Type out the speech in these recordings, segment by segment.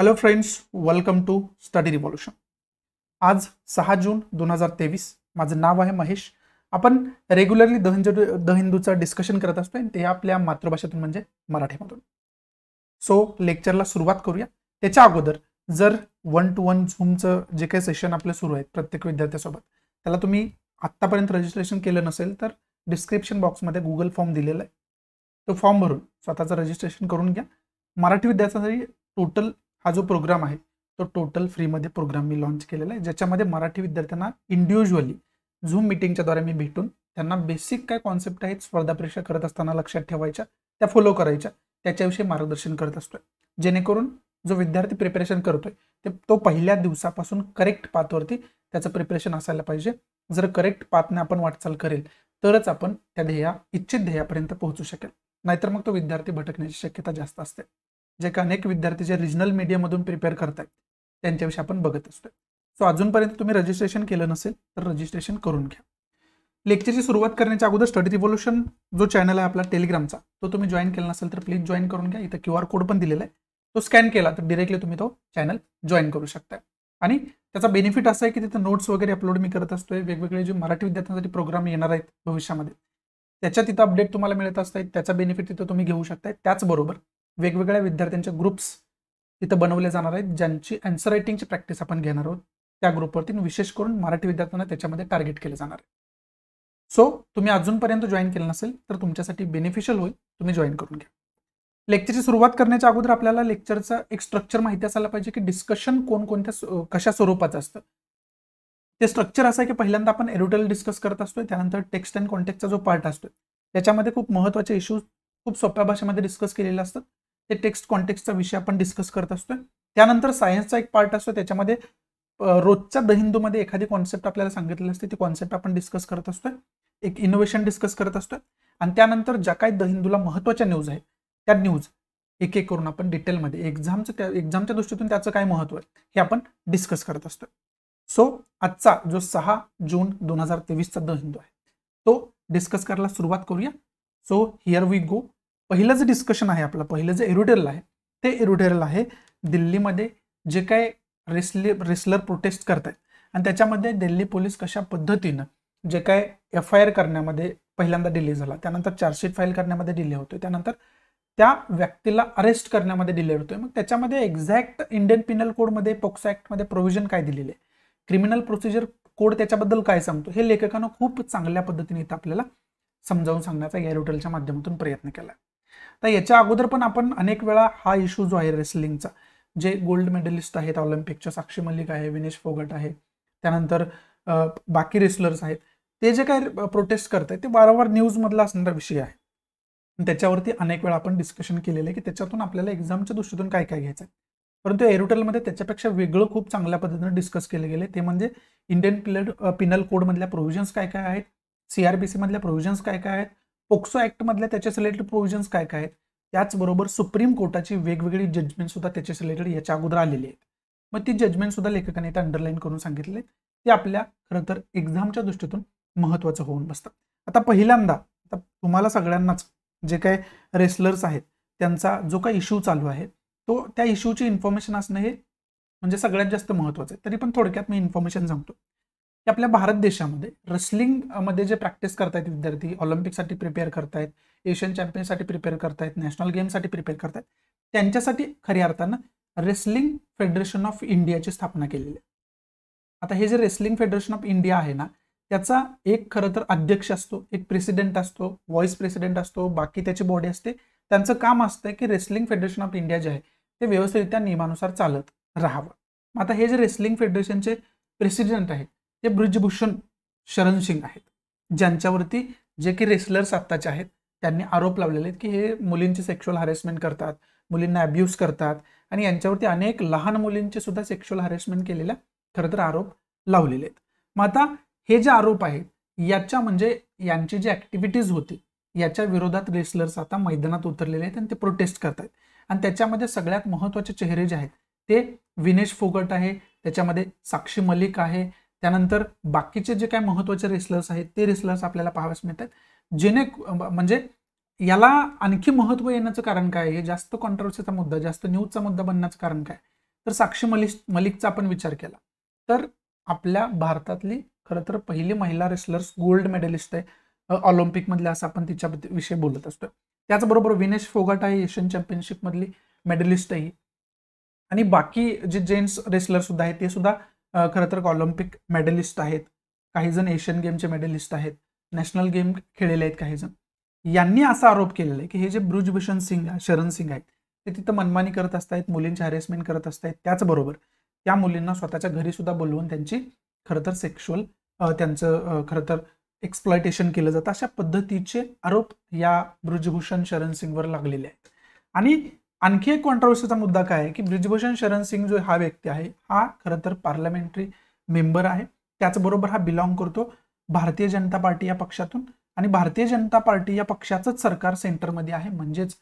Hello friends welcome to study revolution आज सहा जून दोन हजार तेवीस माझं नाव आहे महेश आपण रेग्युलरली द हिंदू द हिंदूचं डिस्कशन करत असतो आणि ते आपल्या मातृभाषेतून म्हणजे मराठीमधून सो लेक्चरला सुरुवात करूया त्याच्या अगोदर जर वन टू वन झूमचं जे काही सेशन आपलं सुरू आहे प्रत्येक विद्यार्थ्यासोबत त्याला तुम्ही आत्तापर्यंत रजिस्ट्रेशन केलं नसेल तर डिस्क्रिप्शन बॉक्समध्ये गुगल फॉर्म दिलेला आहे तो फॉर्म भरून स्वतःचं रजिस्ट्रेशन करून घ्या मराठी विद्यार्थ्यांसाठी टोटल हा जो प्रोग्राम आहे तो टोटल फ्रीमध्ये प्रोग्राम मी लॉन्च केलेला आहे ज्याच्यामध्ये मराठी विद्यार्थ्यांना इंडिव्हिज्युअली झूम मिटिंगच्याद्वारे मी भेटून त्यांना बेसिक काय कॉन्सेप्ट आहेत स्पर्धा परीक्षा करत असताना लक्षात ठेवायच्या त्या फॉलो करायच्या त्याच्याविषयी मार्गदर्शन करत असतोय जेणेकरून जो विद्यार्थी प्रिपरेशन करतोय ते तो पहिल्या दिवसापासून करेक्ट पाथवरती त्याचं प्रिपरेशन असायला पाहिजे जर करेक्ट पाथने आपण वाटचाल करेल तरच आपण त्या ध्येया इच्छित ध्येयापर्यंत पोहोचू शकेल नाहीतर मग तो विद्यार्थी भटकण्याची शक्यता जास्त असते जे का अनेक विद्यार्थी जे रिजनल मीडियामधून प्रिपेअर करत त्यांच्याविषयी आपण बघत असतो सो अजूनपर्यंत तुम्ही रजिस्ट्रेशन केलं नसेल तर रजिस्ट्रेशन करून घ्या लेक्चरची सुरुवात करण्याच्या अगोदर स्टडी रिव्होल्युशन जो चॅनल आहे आपला टेलिग्रामचा तो तुम्ही जॉईन केला नसेल तर प्लीज जॉईन करून घ्या इथं क्यू आर कोड पण दिलेला आहे तो स्कॅन केला तर डिरेक्टली तुम्ही तो चॅनल जॉईन करू शकता आणि त्याचा बेनिफिट असा आहे की तिथे नोट्स वगैरे अपलोड मी करत असतोय वेगवेगळे जे मराठी विद्यार्थ्यांसाठी प्रोग्राम येणार आहेत भविष्यामध्ये त्याच्या तिथं अपडेट तुम्हाला मिळत असतात त्याचा बेनिफिट तिथं तुम्ही घेऊ शकताय त्याचबरोबर वेगवेगळ्या विद्यार्थ्यांच्या ग्रुप्स इथं बनवले जाणार आहेत ज्यांची अँसर रायटिंगची प्रॅक्टिस आपण घेणार आहोत त्या ग्रुपवरती विशेष करून मराठी विद्यार्थ्यांना त्याच्यामध्ये टार्गेट केले जाणार आहे सो तुम्ही अजूनपर्यंत जॉईन केलं नसेल तर तुमच्यासाठी बेनिफिशियल होईल तुम्ही जॉईन करून घ्या लेक्चरची सुरुवात करण्याच्या अगोदर आपल्याला लेक्चरचं एक स्ट्रक्चर माहिती असायला पाहिजे की डिस्कशन कोणकोणत्या कशा स्वरूपाचं असतं ते स्ट्रक्चर असं आहे की पहिल्यांदा आपण एरुटल डिस्कस करत असतो त्यानंतर टेक्स्ट अँड कॉन्टेक्टचा जो पार्ट असतो त्याच्यामध्ये खूप महत्त्वाचे इश्यूज खूप सोप्या भाषेमध्ये डिस्कस केलेले असतात ते टेक्स्ट कॉन्टेक्स्टचा विषय आपण डिस्कस करत असतोय त्यानंतर सायन्सचा एक पार्ट असतो त्याच्यामध्ये रोजच्या द हिंदूमध्ये एखादी कॉन्सेप्ट आपल्याला सांगितलेली असते ती कॉन्सेप्ट आपण डिस्कस करत असतोय एक इनोव्हेशन डिस्कस करत असतोय आणि त्यानंतर ज्या काही द हिंदूला महत्त्वाच्या न्यूज आहे त्या न्यूज एक एक करून आपण डिटेलमध्ये एक्झामचं त्या एक्झामच्या दृष्टीतून त्याचं काय महत्त्व आहे हे आपण डिस्कस करत असतो सो आजचा जो सहा जून दोन हजार तेवीसचा द हिंदू आहे तो डिस्कस करायला सुरुवात करूया सो हिअर वी गो पहिलं जे डिस्कशन आहे आपलं पहिलं जे एरुटेरल आहे ते एरुटेरल आहे दिल्लीमध्ये जे काय रेसले रेसलर प्रोटेस्ट करत आहेत आणि त्याच्यामध्ये दिल्ली पोलीस कशा पद्धतीनं जे काय एफ आय आर करण्यामध्ये पहिल्यांदा डिले झाला त्यानंतर चार्जशीट फाईल करण्यामध्ये डिले होतो त्यानंतर त्या व्यक्तीला अरेस्ट करण्यामध्ये डिले होतोय मग त्याच्यामध्ये एक्झॅक्ट इंडियन पिनल कोडमध्ये पोक्सो ॲक्टमध्ये प्रोव्हिजन काय दिलेले क्रिमिनल प्रोसिजर कोड त्याच्याबद्दल काय सांगतो हे लेखकानं खूप चांगल्या पद्धतीने इथं आपल्याला समजावून सांगण्याचा या रोटेलच्या माध्यमातून प्रयत्न केला आहे तर याच्या अगोदर पण आपण अनेक वेळा हा इश्यू जो आहे रेसलिंगचा जे गोल्ड मेडलिस्ट आहेत ऑलिम्पिकच्या साक्षी मलिक आहे विनेश फोगट आहे त्यानंतर बाकी रेसलर्स आहेत ते जे काय प्रोटेस्ट करत आहेत ते वारंवार न्यूजमधला असणारा विषय आहे त्याच्यावरती अनेक वेळा आपण डिस्कशन केलेलं आहे की त्याच्यातून आपल्याला एक्झामच्या दृष्टीतून काय काय घ्यायचं आहे परंतु एरोटेलमध्ये त्याच्यापेक्षा वेगळं खूप चांगल्या पद्धतीनं डिस्कस केले गेले ते म्हणजे इंडियन पिलर पिनल कोडमधल्या प्रोव्हिजन्स काय काय आहेत सी आर बी सीमधल्या प्रोव्हिजन्स काय काय आहेत पोक्सो ऍक्ट मधल्या त्याच्याच रिलेटेड प्रोव्हिजन्स काय काय आहेत त्याचबरोबर सुप्रीम कोर्टाची वेगवेगळी जजमेंट सुद्धा त्याच्या रिलेटेड याच्या अगोदर आलेली आहेत मग ती जजमेंट सुद्धा लेखकाने त्या अंडरलाईन करून सांगितले ते आपल्या खरं तर एक्झामच्या दृष्टीतून महत्वाचं होऊन बसतं आता पहिल्यांदा आता तुम्हाला सगळ्यांनाच जे काय रेसलर्स आहेत त्यांचा जो काय इश्यू चालू आहे तो त्या इश्यूची इन्फॉर्मेशन असणं हे म्हणजे सगळ्यात जास्त महत्वाचं आहे तरी पण थोडक्यात मी इन्फॉर्मेशन सांगतो की आपल्या भारत देशामध्ये मध्ये जे प्रॅक्टिस करतायत विद्यार्थी ऑलिम्पिकसाठी प्रिपेअर करतायत एशियन चॅम्पियनसाठी प्रिपेअर करतायत नॅशनल गेमसाठी प्रिपेअर करतायत त्यांच्यासाठी खऱ्या अर्थानं रेसलिंग फेडरेशन ऑफ इंडियाची स्थापना केलेली आहे आता हे जे रेसलिंग फेडरेशन ऑफ इंडिया आहे ना त्याचा एक खरं तर अध्यक्ष असतो एक प्रेसिडेंट असतो व्हाईस प्रेसिडेंट असतो बाकी त्याची बॉडी असते त्यांचं काम असतं की रेसलिंग फेडरेशन ऑफ इंडिया जे आहे ते व्यवस्थितरित्या नियमानुसार चालत राहावं आता हे जे रेसलिंग फेडरेशनचे प्रेसिडेंट आहेत ते ब्रिजभूषण शरण सिंग आहेत ज्यांच्यावरती जे की रेसलर्स आत्ताचे आहेत त्यांनी आरोप लावलेले आहेत की हे मुलींचे सेक्शुअल हॅरेसमेंट करतात मुलींना अब्यूज करतात आणि यांच्यावरती अनेक लहान मुलींचे सुद्धा सेक्शुअल हॅरेसमेंट केलेला खरं तर आरोप लावलेले आहेत मग आता हे जे आरोप आहेत याच्या म्हणजे यांची जी ॲक्टिव्हिटीज होती याच्या विरोधात रेसलर्स आता मैदानात उतरलेले आहेत आणि ते प्रोटेस्ट करत आणि त्याच्यामध्ये सगळ्यात महत्त्वाचे चेहरे जे आहेत ते विनेश फोगट आहे त्याच्यामध्ये साक्षी मलिक आहे त्यानंतर बाकीचे जे काय महत्त्वाचे रेसलर्स आहेत ते रेसलर्स आपल्याला पाहाव्यास मिळतात जेणे म्हणजे याला आणखी महत्त्व येण्याचं कारण काय हे जास्त कॉन्ट्रवर्सीचा मुद्दा जास्त न्यूजचा मुद्दा बनण्याचं कारण काय तर साक्षी मलिक मलिकचा आपण विचार केला तर आपल्या भारतातली खरं तर पहिली महिला रेसलर्स गोल्ड मेडलिस्ट आहे ऑलिम्पिकमधले असं आपण तिच्या विषयी बोलत असतो त्याचबरोबर विनेश फोगाट आहे एशियन चॅम्पियनशिपमधली मेडलिस्ट आहे आणि बाकी जे जेंट्स रेसलर सुद्धा आहेत ते सुद्धा खरं तर ऑलिम्पिक मेडलिस्ट आहेत काही जण एशियन गेमचे मेडलिस्ट आहेत नॅशनल गेम खेळलेले आहेत काही जण यांनी असा आरोप केलेला आहे की हे जे ब्रुजभूषण सिंग शरण सिंग आहेत ते तिथं मनमानी करत असतायत मुलींची हॅरेसमेंट करत असतात त्याचबरोबर त्या मुलींना स्वतःच्या घरी सुद्धा बोलवून त्यांची खरं तर सेक्शुअल त्यांचं खरं तर एक्सप्लॉयटेशन केलं जातं अशा पद्धतीचे आरोप या ब्रुजभूषण शरण सिंगवर लागलेले आहेत आणि आणखी एक कॉन्ट्रोवर्सीचा मुद्दा काय आहे की ब्रिजभूषण शरण सिंग जो हा व्यक्ती आहे हा खरं तर पार्लमेंटरी मेंबर आहे त्याचबरोबर हा बिलॉंग करतो भारतीय जनता पार्टी या पक्षातून आणि भारतीय जनता पार्टी या पक्षाचंच सरकार सेंटरमध्ये आहे म्हणजेच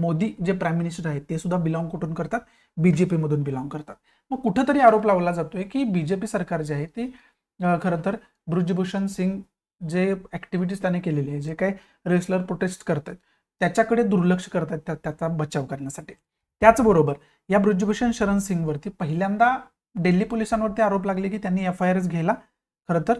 मोदी जे प्राईम मिनिस्टर आहेत ते सुद्धा बिलॉंग कुठून करतात पीमधून बिलॉंग करतात मग कुठंतरी आरोप लावला जातोय की बी जे पी सरकार जे आहे ते खरं तर ब्रिजभूषण सिंग जे ॲक्टिव्हिटीज त्याने केलेली आहे जे काही रेसलर प्रोटेस्ट करत आहेत त्याच्याकडे दुर्लक्ष करतात त्याचा बचाव करण्यासाठी त्याचबरोबर या ब्रजभूषण शरण सिंगवरती पहिल्यांदा दिल्ली पोलिसांवरती आरोप लागले की त्यांनी एफ आय आरच घ्यायला खरं तर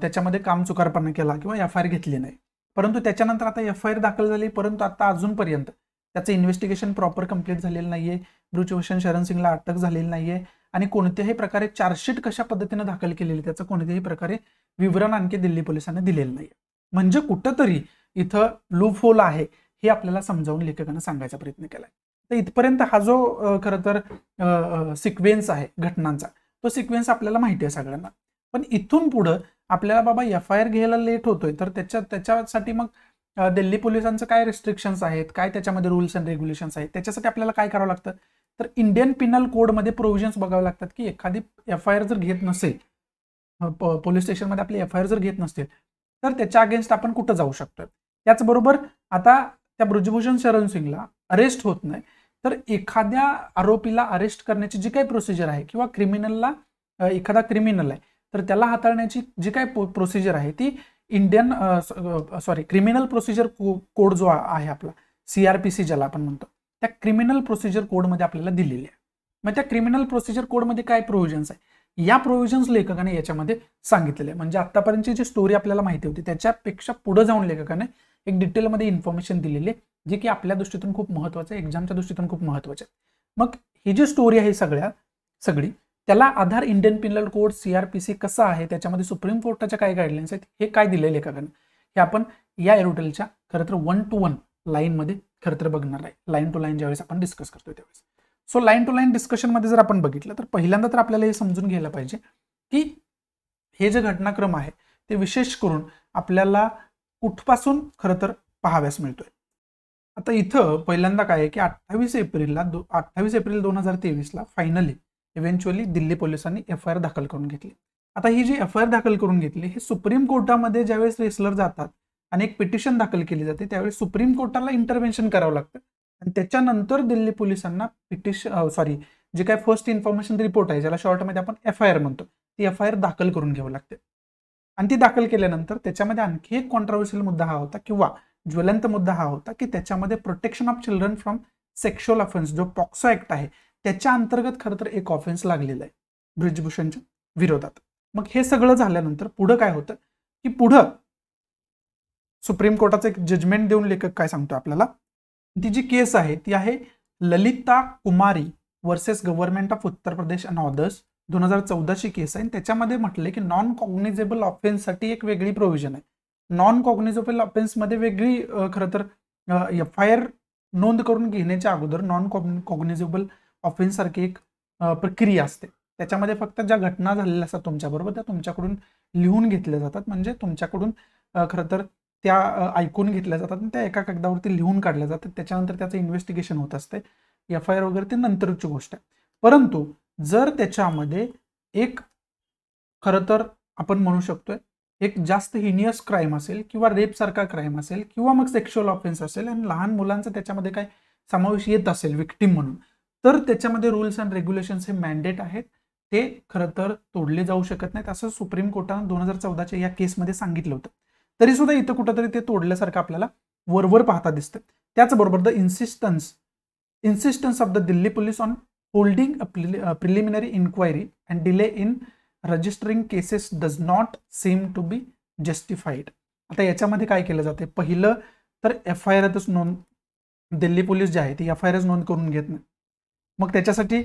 त्याच्यामध्ये काम चुकारपणा केला किंवा एफ आय आर घेतली नाही परंतु त्याच्यानंतर आता एफ आय आर दाखल झाली परंतु आता अजूनपर्यंत त्याचं इन्व्हेस्टिगेशन प्रॉपर कंप्लीट झालेलं नाहीये ब्रुजभूषण शरण सिंगला अटक झालेली नाहीये आणि कोणत्याही प्रकारे चार्जशीट कशा पद्धतीने दाखल केलेली त्याचं कोणत्याही प्रकारे विवरण आणखी दिल्ली पोलिसांनी दिलेलं नाही म्हणजे कुठंतरी इथं लूप होल आहे हे आपल्याला समजावून लेखकानं सांगायचा प्रयत्न केलाय तर इथपर्यंत हा जो खरं तर सिक्वेन्स आहे घटनांचा तो सिक्वेन्स आपल्याला माहिती आहे सगळ्यांना पण इथून पुढं आपल्याला बाबा एफ आय आर घ्यायला लेट होतोय तर त्याच्या त्याच्यासाठी मग दिल्ली पोलिसांचं काय रेस्ट्रिक्शन्स आहेत काय त्याच्यामध्ये रूल्स अँड रेग्युलेशन्स आहेत त्याच्यासाठी आपल्याला काय करावं लागतं तर इंडियन पिनल कोडमध्ये प्रोव्हिजन्स बघावे लागतात की एखादी एफ आय आर जर घेत नसेल पोलीस स्टेशनमध्ये आपली एफ आय आर जर घेत नसतील तर त्याच्या अगेन्स्ट आपण कुठं जाऊ शकतो त्याचबरोबर आता त्या ब्रजभूषण शरण सिंगला अरेस्ट होत नाही तर एखाद्या आरोपीला अरेस्ट करण्याची जी काही प्रोसिजर आहे किंवा क्रिमिनलला एखादा क्रिमिनल आहे तर त्याला हाताळण्याची जी काय प्रोसिजर आहे ती Indian sorry criminal procedure code जो आहे आपला सीआरपीसी ज्याला आपण म्हणतो त्या क्रिमिनल प्रोसिजर कोडमध्ये आपल्याला दिलेली आहे मग त्या क्रिमिनल प्रोसिजर कोडमध्ये काय प्रोव्हिजन्स आहे या प्रोव्हिजन्स लेखकाने याच्यामध्ये सांगितलेले म्हणजे आतापर्यंतची जी स्टोरी आपल्याला माहिती होती त्याच्यापेक्षा पुढे जाऊन लेखकाने एक डिटेलमध्ये इन्फॉर्मेशन दिलेली आहे जे की आपल्या दृष्टीतून खूप महत्त्वाचं आहे एक्झामच्या दृष्टीतून खूप महत्त्वाचं आहे मग ही जी स्टोरी आहे सगळ्या सगळी त्याला आधार इंडियन पिनल कोड सीआरपीसी कसा आहे त्याच्यामध्ये सुप्रीम कोर्टाच्या काय गाईडलाईन्स आहेत हे काय दिलेले का हे आपण या एअरटेलच्या खरंतर तर वन टू वन लाईनमध्ये खरंतर बघणार आहे लाईन टू लाईन ज्यावेळेस आपण डिस्कस करतो त्यावेळेस सो लाईन टू लाईन डिस्कशनमध्ये जर आपण बघितलं तर पहिल्यांदा तर आपल्याला हे समजून घ्यायला पाहिजे की हे जे घटनाक्रम आहे ते विशेष करून आपल्याला कुठपासून खर तर पाहाव्यास मिळतोय आता इथं पहिल्यांदा काय आहे की अठ्ठावीस एप्रिलला दो अठ्ठावीस एप्रिल दोन हजार तेवीसला फायनली इव्हेंच्युअली दिल्ली पोलिसांनी एफ आय आर दाखल करून घेतली आता ही जी एफ आय आर दाखल करून घेतली हे सुप्रीम कोर्टामध्ये ज्यावेळेस रेसलर जातात आणि एक पिटिशन दाखल केली जाते त्यावेळेस सुप्रीम कोर्टाला इंटरव्हेन्शन करावं लागतं आणि त्याच्यानंतर दिल्ली पोलिसांना पिटिशन सॉरी जे काय फर्स्ट इन्फॉर्मेशन रिपोर्ट आहे ज्याला शॉर्टमध्ये आपण एफ आय आर म्हणतो ती एफ आय आर दाखल करून घ्यावं लागते आणि ती दाखल केल्यानंतर त्याच्यामध्ये आणखी एक कॉन्ट्रावर्शियल मुद्दा हा होता किंवा ज्वलंत मुद्दा हा होता की त्याच्यामध्ये protection of children from sexual offence जो पॉक्सो ऍक्ट आहे त्याच्या अंतर्गत खरं तर एक ऑफेन्स लागलेला आहे ब्रिजभूषणच्या विरोधात मग हे सगळं झाल्यानंतर पुढं काय होतं की पुढं सुप्रीम कोर्टाचं एक जजमेंट देऊन लेखक काय सांगतो आपल्याला ती जी केस आहे ती आहे Lalita Kumari versus government of Uttar Pradesh and others दोन हजार चौदाची केस आहे आणि त्याच्यामध्ये म्हटले की नॉन कॉग्निजेबल ऑफेन्ससाठी एक वेगळी प्रोव्हिजन आहे नॉन कॉग्निजेबल ऑफेन्समध्ये वेगळी खरं तर एफ आय आर नोंद करून घेण्याच्या अगोदर नॉन कॉग्नि कॉग्निजेबल ऑफेन्ससारखी एक प्रक्रिया असते त्याच्यामध्ये फक्त ज्या घटना झालेल्या असतात तुमच्याबरोबर त्या तुमच्याकडून लिहून घेतल्या जातात म्हणजे तुमच्याकडून खरं तर त्या ऐकून घेतल्या जातात आणि त्या एका कागदावरती लिहून काढल्या जातात त्याच्यानंतर त्याचं इन्व्हेस्टिगेशन होत असते एफ आय आर वगैरे ते नंतरची गोष्ट आहे परंतु जर त्याच्यामध्ये एक खरं तर आपण म्हणू शकतोय एक जास्त हिनियस क्राईम असेल किंवा रेपसारखा क्राईम असेल किंवा मग सेक्शुअल ऑफेन्स असेल आणि लहान मुलांचा त्याच्यामध्ये काय समावेश येत असेल विक्टीम म्हणून तर त्याच्यामध्ये रुल्स अँड रेग्युलेशन्स हे मॅन्डेट आहेत ते खरं तर तोडले जाऊ शकत नाहीत असं सुप्रीम कोर्टानं दोन हजार चौदाच्या या केसमध्ये सांगितलं होतं तरी सुद्धा इथं कुठंतरी ते तोडल्यासारखं आपल्याला वरवर पाहता दिसतं त्याचबरोबर the insistence insistence of the Delhi police on holding preliminary preliminary inquiry delay in registering cases does not seem to be justified आता याच्यामध्ये काय केलं जाते पहिलं तर एफ आय आरच नोंद दिल्ली पोलीस जे आहे ते एफ आय आरच नोंद करून घेत नाही मग त्याच्यासाठी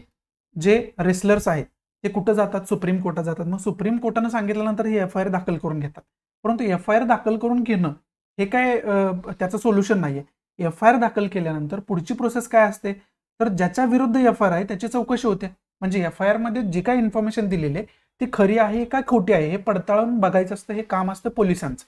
जे रेसलर्स आहेत ते कुठं जातात सुप्रीम कोर्टात जातात मग सुप्रीम कोर्टानं सांगितल्यानंतर हे एफ आय आर दाखल करून घेतात परंतु एफ आय आर दाखल करून घेणं हे काय त्याचं सोल्युशन नाही आहे एफ आय आर दाखल केल्यानंतर पुढची प्रोसेस काय असते तर ज्याच्या विरुद्ध एफ आय आर आहे त्याची चौकशी होते म्हणजे एफ आय आरमध्ये जी काही इन्फॉर्मेशन दिलेली आहे ती खरी आहे का खोटी आहे हे पडताळून बघायचं असतं हे काम असतं पोलिसांचं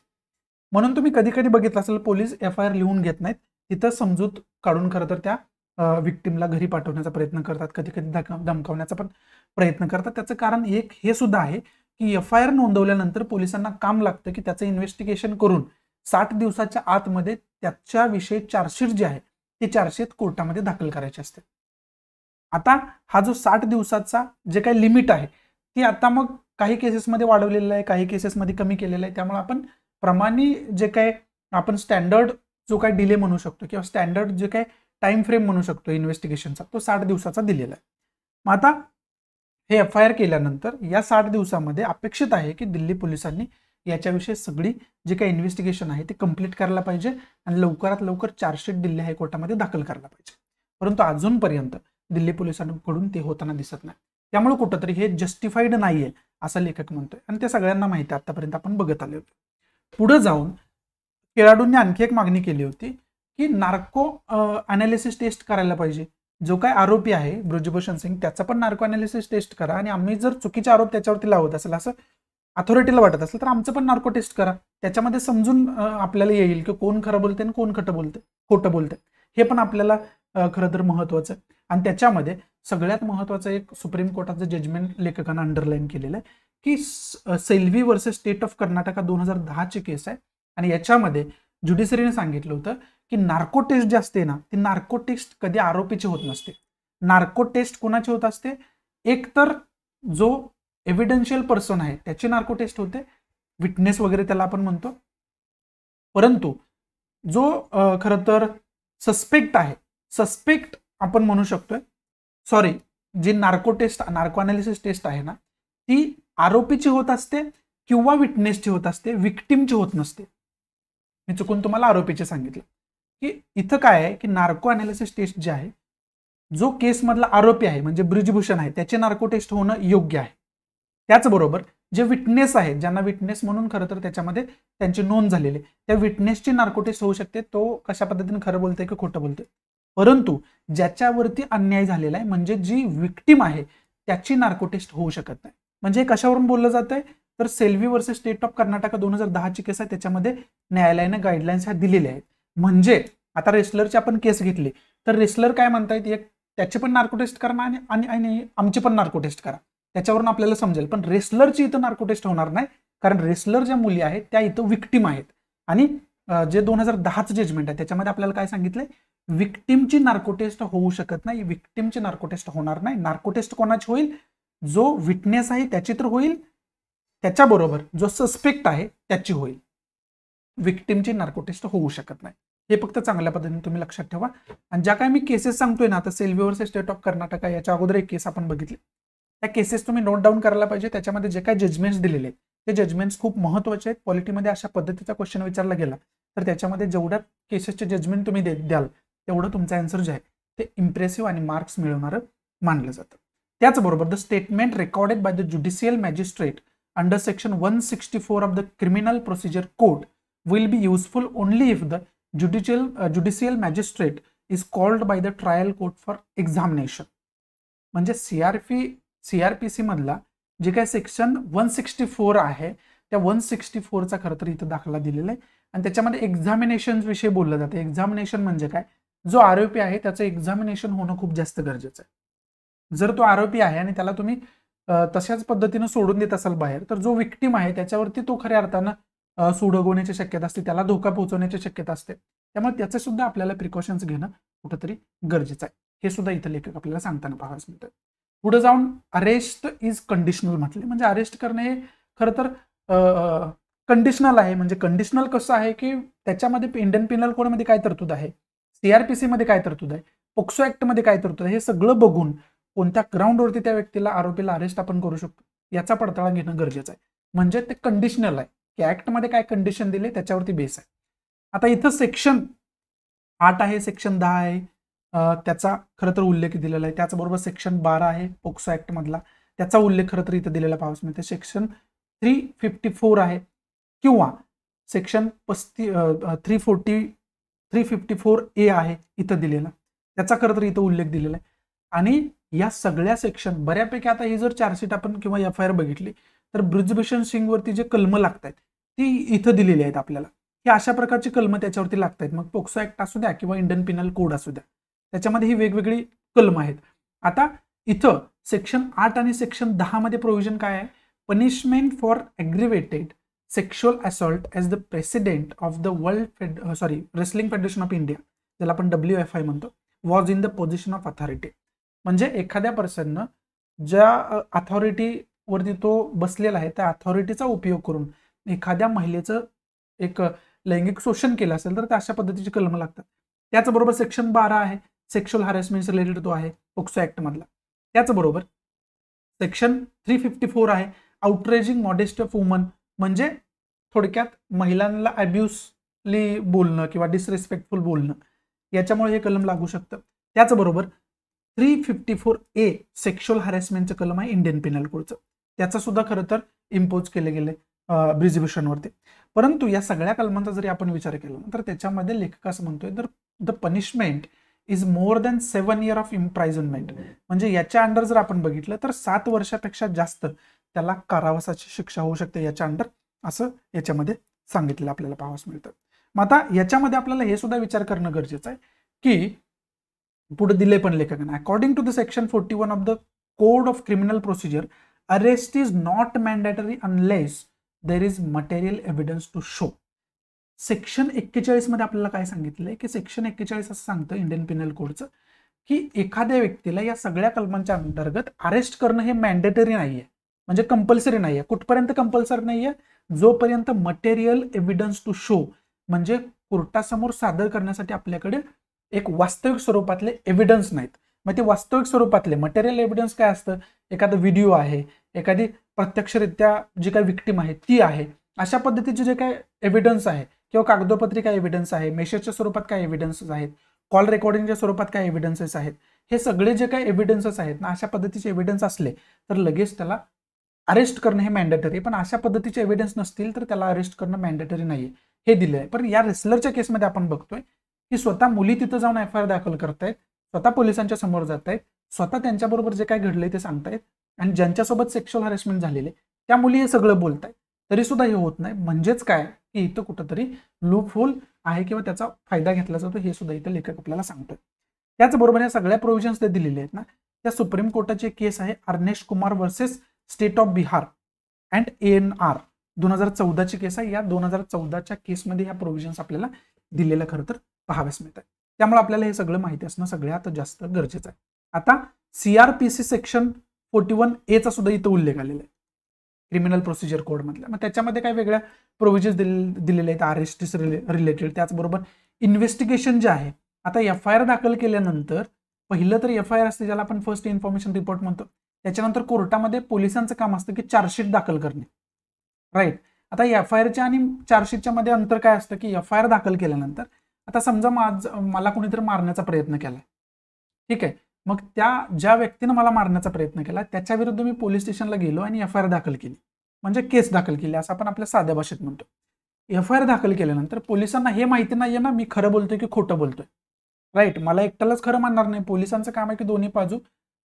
म्हणून तुम्ही कधी कधी बघितलं असेल पोलीस एफ आय आर लिहून घेत नाहीत तिथं समजूत काढून खरं तर त्या विक्टीमला घरी पाठवण्याचा प्रयत्न करतात कधी कधी धमकावण्याचा पण प्रयत्न करतात त्याचं कारण एक हे सुद्धा आहे की एफ आय आर नोंदवल्यानंतर पोलिसांना काम लागतं की त्याचं इन्व्हेस्टिगेशन करून साठ दिवसाच्या आतमध्ये त्याच्याविषयी चार्जशीट जी आहे ही चार्जशीट कोर्टामध्ये दाखल करायची असते आता हा जो साठ दिवसाचा जे काही लिमिट आहे ती आता मग काही केसेसमध्ये वाढवलेलं आहे काही केसेसमध्ये कमी केलेलं आहे त्यामुळे आपण प्रमाणे जे काय आपण स्टँडर्ड जो काय डिले म्हणू शकतो किंवा स्टँडर्ड जे काय टाइम फ्रेम म्हणू शकतो इन्व्हेस्टिगेशनचा तो साठ दिवसाचा दिलेला आहे मग आता हे एफ आय आर केल्यानंतर या साठ दिवसामध्ये अपेक्षित आहे की दिल्ली पोलिसांनी याच्याविषयी सगळी जे काही इन्व्हेस्टिगेशन आहे ते कंप्लीट करायला पाहिजे आणि लवकरात लवकर चार्जशीट दिल्ली हायकोर्टामध्ये दाखल करायला पाहिजे परंतु अजूनपर्यंत दिल्ली पोलिसांकडून ते होताना दिसत नाही त्यामुळे कुठंतरी हे जस्टिफाईड नाहीये असं लेखक म्हणतोय आणि ते सगळ्यांना माहिती आतापर्यंत आपण बघत आले होते पुढे जाऊन खेळाडूंनी आणखी एक मागणी केली होती की नार्को अनालिसिस टेस्ट करायला पाहिजे जो काय आरोपी आहे ब्रजभूषण सिंग त्याचा पण नार्को अनालिसिस टेस्ट करा आणि आम्ही जर चुकीचा आरोप त्याच्यावरती लावत असेल असं अथॉरिटीला वाटत असेल तर आमचं पण नार्को टेस्ट करा त्याच्यामध्ये समजून आपल्याला येईल की कोण खरं बोलतंय आणि कोण खटं बोलतं खोटं बोलतंय हे पण आपल्याला खरं तर महत्वाचं आहे आणि त्याच्यामध्ये सगळ्यात महत्वाचं एक सुप्रीम कोर्टाचं जजमेंट लेखकानं अंडरलाईन केलेलं आहे की Selvi versus state of Karnataka दोन हजार दहाची केस आहे आणि याच्यामध्ये ज्युडिशरीने सांगितलं होतं की नार्को टेस्ट जी असते ना ती नार्को टेस्ट कधी आरोपीची होत नसते नार्को टेस्ट कोणाची होत असते एकतर जो एव्हिडेन्शियल पर्सन आहे त्याचे नार्को टेस्ट होते विटनेस वगैरे त्याला आपण म्हणतो परंतु जो खर तर सस्पेक्ट आहे सस्पेक्ट आपण म्हणू शकतोय सॉरी जी narco test narco analysis test आहे ना ती आरोपीची होत असते किंवा विटनेसची होत असते विक्टीमची होत नसते मी चुकून तुम्हाला आरोपीचे सांगितलं की इथं काय आहे की नार्को अनालिसिस टेस्ट जे आहे जो केसमधला आरोपी आहे म्हणजे ब्रिजभूषण आहे त्याचे नार्को टेस्ट होणं योग्य आहे त्याचबरोबर जे विटनेस आहेत ज्यांना विटनेस म्हणून खरं तर त्याच्यामध्ये त्यांची नोंद झालेली त्या विटनेसची नार्कोटिक्स होऊ शकते तो कशा पद्धतीने खरं बोलतोय की खोटं बोलतोय परंतु ज्याच्यावरती अन्याय झालेला आहे म्हणजे जी विक्टीम आहे त्याची नार्कोटेस्ट होऊ शकत नाही म्हणजे कशावरून बोललं जात तर Selvi versus state of Karnataka दोन हजार दहाची केस आहे त्याच्यामध्ये न्यायालयाने गाईडलाईन्स ह्या दिलेल्या आहेत म्हणजे आता रेस्लरची आपण केस घेतली तर रेस्लर काय म्हणतायत एक त्याची पण नार्कोटेस्ट करा आणि आणि आमची पण नार्कोटेस्ट करा त्याच्यावरून आपल्याला समजेल पण रेसलरची इथं नार्कोटेस्ट होणार नाही कारण रेसलर ज्या मुली आहेत त्या इथं विक्टीम आहेत आणि जे दोन हजार दहाचं जजमेंट आहे त्याच्यामध्ये आपल्याला काय सांगितलंय विक्टीमची नार्कोटेस्ट होऊ शकत नाही विक्टीमची नार्कोटेस्ट होणार नाही नार्कोटेस्ट कोणाची होईल जो विटनेस आहे त्याची तर होईल त्याच्याबरोबर जो सस्पेक्ट आहे त्याची होईल विक्टीमची नार्कोटेस्ट होऊ शकत नाही हे फक्त चांगल्या पद्धतीने तुम्ही लक्षात ठेवा आणि ज्या काही मी केसेस सांगतोय ना आता सेल्व्हिओर स्टेट ऑफ कर्नाटका याच्या अगोदर एक केस आपण बघितली त्या केसेस तुम्ही नोट डाऊन करायला पाहिजे त्याच्यामध्ये जे काय जजमेंट्स दिलेले ते जजमेंट्स खूप महत्त्वाचे आहेत पॉलिटीमध्ये अशा पद्धतीचा क्वेश्चन विचारला गेला तर त्याच्यामध्ये जेवढ्या केसेसचे जजमेंट तुम्ही द्याल तेवढं तुमचा आन्सर जे आहे ते इम्प्रेसिव्ह आणि मार्क्स मिळवणारं मानलं जातं त्याचबरोबर the statement recorded by the judicial magistrate under section one sixty four of the criminal procedure code will be useful only if the judicial judicial magistrate is called by the trial court for examination म्हणजे CRP C R P जे काही section one sixty four आहे त्या one sixty फोरचा खरं तर इथं दाखला दिलेला आहे आणि त्याच्यामध्ये एक्झामिनेशन विषयी बोललं जातं एक्झामिनेशन म्हणजे काय जो आरोपी आहे त्याचं एक्झामिनेशन होणं खूप जास्त गरजेचं आहे जर तो आरोपी आहे आणि त्याला तुम्ही तशाच पद्धतीनं सोडून देत असाल बाहेर तर जो विक्टीम आहे त्याच्यावरती तो खऱ्या अर्थानं सोडगवण्याची शक्यता असते त्याला धोका पोहोचवण्याची शक्यता असते त्यामुळे त्याचं सुद्धा आपल्याला प्रिकॉशन्स घेणं कुठंतरी गरजेचं आहे हे सुद्धा इथं लेखक आपल्याला सांगताना पाहायला मिळतं पुढे जाऊन अरेस्ट इज कंडिशनल म्हटले म्हणजे अरेस्ट करणे हे खरं तर कंडिशनल आहे म्हणजे कंडिशनल कसं आहे की त्याच्यामध्ये इंडियन पिनल कोडमध्ये काय तरतूद आहे मध्ये काय तरतूद आहे पोक्सो ऍक्टमध्ये काय तरतूद आहे हे सगळं बघून कोणत्या ग्राउंडवरती त्या व्यक्तीला आरोपीला अरेस्ट आपण करू शकतो याचा पडताळा घेणं गरजेचं आहे म्हणजे ते कंडिशनल आहे की ऍक्टमध्ये काय कंडिशन दिले त्याच्यावरती बेस आहे आता इथं सेक्शन आठ आहे सेक्शन दहा आहे त्याचा खरं तर उल्लेख दिलेला आहे त्याचबरोबर सेक्शन बारा आहे पोक्सो ऍक्ट मधला त्याचा उल्लेख खरं तर इथं दिलेला पाहावस म्हणजे सेक्शन थ्री फिफ्टी फोर आहे किंवा सेक्शन पस्ती three forty three fifty four A आहे इथं दिलेला त्याचा खरं तर इथं उल्लेख दिलेला आहे आणि या सगळ्या सेक्शन बऱ्यापैकी आता ही जर चार्जशीट आपण किंवा एफ आय आर बघितली तर ब्रिजभूषण सिंगवरती जे कलमं लागत आहेत ती इथं दिलेली आहेत आपल्याला हे अशा प्रकारची कलमं त्याच्यावरती लागत आहेत मग पोक्सो ऍक्ट असू द्या किंवा इंडियन पिनल कोड असू द्या त्याच्यामध्ये ही वेगवेगळी कलम आहेत आता इथं सेक्शन आठ आणि सेक्शन दहामध्ये प्रोव्हिजन काय आहे punishment for aggravated sexual assault as the president of the world fed sorry wrestling federation of India ज्याला आपण डब्ल्यू एफ आय म्हणतो was in the position of authority म्हणजे एखाद्या पर्सननं ज्या अथॉरिटीवरती तो बसलेला आहे त्या अथॉरिटीचा उपयोग करून एखाद्या महिलेचं एक लैंगिक शोषण केलं असेल तर त्या अशा पद्धतीची कलम लागतात त्याचबरोबर सेक्शन बारा आहे सेक्शुअल हॅरेसमेंट रिलेटेड तो आहे पोक्सो मधला त्याचबरोबर सेक्शन थ्री फिफ्टी फोर आहे आउटरेजिंग मॉडेस्ट ऑफ वुमन म्हणजे थोडक्यात महिलांना अब्युसली बोलणं किंवा डिसरेस्पेक्टफुल बोलणं याच्यामुळे हे कलम लागू शकतं त्याचबरोबर three fifty four A sexual हॅरेसमेंटचं कलम आहे इंडियन पिनल कोडचं त्याचं सुद्धा खरं तर इम्पोज केले गेले ब्रिझिब्युशनवरती परंतु या सगळ्या कलमांचा जरी आपण विचार केला तर त्याच्यामध्ये लेखक असं म्हणतोय तर the punishment is more than seven year of imprisonment म्हणजे याच्या अंडर जर आपण बघितलं तर सात वर्षापेक्षा जास्त त्याला कारावासाची शिक्षा होऊ शकते याच्या अंडर असं याच्यामध्ये सांगितलेलं आपल्याला पावस मिळतं मग आता याच्यामध्ये आपल्याला हे सुद्धा विचार करणं गरजेचं आहे की पुढे दिले पण लेखकांना according to the section forty one of the code of criminal procedure arrest is not mandatory unless there is material evidence to show section एक्केचाळीसमध्ये आपल्याला काय सांगितलं आहे की सेक्शन एक्केचाळीस असं सांगतं इंडियन पिनल कोडचं की एखाद्या व्यक्तीला या सगळ्या कलमांच्या अंतर्गत अरेस्ट करणं हे मॅन्डेटरी नाही आहे म्हणजे कंपल्सरी नाही आहे कुठपर्यंत कंपल्सरी नाही आहे जोपर्यंत मटेरियल एव्हिडन्स टू शो म्हणजे कोर्टासमोर सादर करण्यासाठी आपल्याकडे एक वास्तविक स्वरूपातले एव्हिडन्स नाहीत मग ते वास्तविक स्वरूपातले मटेरियल एव्हिडन्स काय असतं एखादा व्हिडिओ आहे एखादी प्रत्यक्षरित्या जी काही विक्टीम आहे ती आहे अशा पद्धतीचे जे काय एव्हिडन्स आहे किंवा कागदोपत्री काय एव्हिडन्स आहे मेसेजच्या स्वरूपात काय एव्हिडन्सेस आहेत कॉल रेकॉर्डिंगच्या स्वरूपात काय एव्हिडन्सेस आहेत हे सगळे जे काय एव्हिडन्सेस आहेत ना अशा पद्धतीचे एव्हिडन्स असले तर लगेच त्याला अरेस्ट करणं हे मॅन्डेटरी पण अशा पद्धतीचे एव्हिडन्स नसतील तर त्याला अरेस्ट करणं मॅन्डेटरी नाही हे दिलं आहे पण या रेसलरच्या केसमध्ये आपण बघतोय की स्वतः मुली तिथं जाऊन एफ आय आर दाखल करतायत स्वतः पोलिसांच्या समोर जात आहेत स्वतः त्यांच्याबरोबर जे काय घडलंय ते सांगतायत आणि ज्यांच्यासोबत सेक्शुअल हॅरेसमेंट झालेले त्या मुली हे सगळं बोलतायत तरी सुद्धा हे होत नाही म्हणजेच काय की इथं कुठंतरी लूप होल आहे किंवा त्याचा फायदा घेतला जातो हे सुद्धा इथं लेखक आपल्याला सांगतोय त्याचबरोबर या सगळ्या प्रोव्हिजन्स ते दिलेले आहेत ना त्या सुप्रीम कोर्टाची केस आहे Arnesh Kumar versus state of Bihar and N R दोन हजार चौदाची केस आहे या दोन हजार चौदाच्या केसमध्ये ह्या प्रोव्हिजन्स आपल्याला दिलेलं खरं तर पाहाव्यास मिळत आहे त्यामुळे आपल्याला हे सगळं माहिती असणं सगळ्यात जास्त गरजेचं आहे आता C R C section forty one एचा सुद्धा इथं उल्लेख आलेला आहे क्रिमिनल प्रोसिजर कोडमधल्या मग त्याच्यामध्ये काय वेगळ्या प्रोव्हिजन्स दिले दिलेले आहेत एस रिले रिलेटेड त्याचबरोबर इन्व्हेस्टिगेशन जे आहे आता एफ आय आर दाखल केल्यानंतर पहिलं तर एफ आय आर असते ज्याला आपण फर्स्ट इन्फॉर्मेशन रिपोर्ट म्हणतो त्याच्यानंतर कोर्टामध्ये पोलिसांचं काम असतं की चार्जशीट दाखल करणे राईट आता एफ आय आरच्या आणि चार्जशीटच्या मध्ये अंतर काय असतं की एफ आय आर दाखल केल्यानंतर आता समजा माझ मला कोणीतरी मारण्याचा प्रयत्न केला ठीक आहे मग त्या ज्या व्यक्तीनं मला मारण्याचा प्रयत्न केला त्याच्याविरुद्ध मी पोलीस स्टेशनला गेलो आणि एफ आय आर दाखल केली म्हणजे केस दाखल केली असं आपण आपल्या साध्या भाषेत म्हणतो एफ आय आर दाखल केल्यानंतर पोलिसांना हे माहिती नाही आहे ना मी खरं बोलतोय की खोटं बोलतोय राईट मला एकट्यालाच खरं मानणार नाही पोलिसांचं काम आहे की दोन्ही बाजू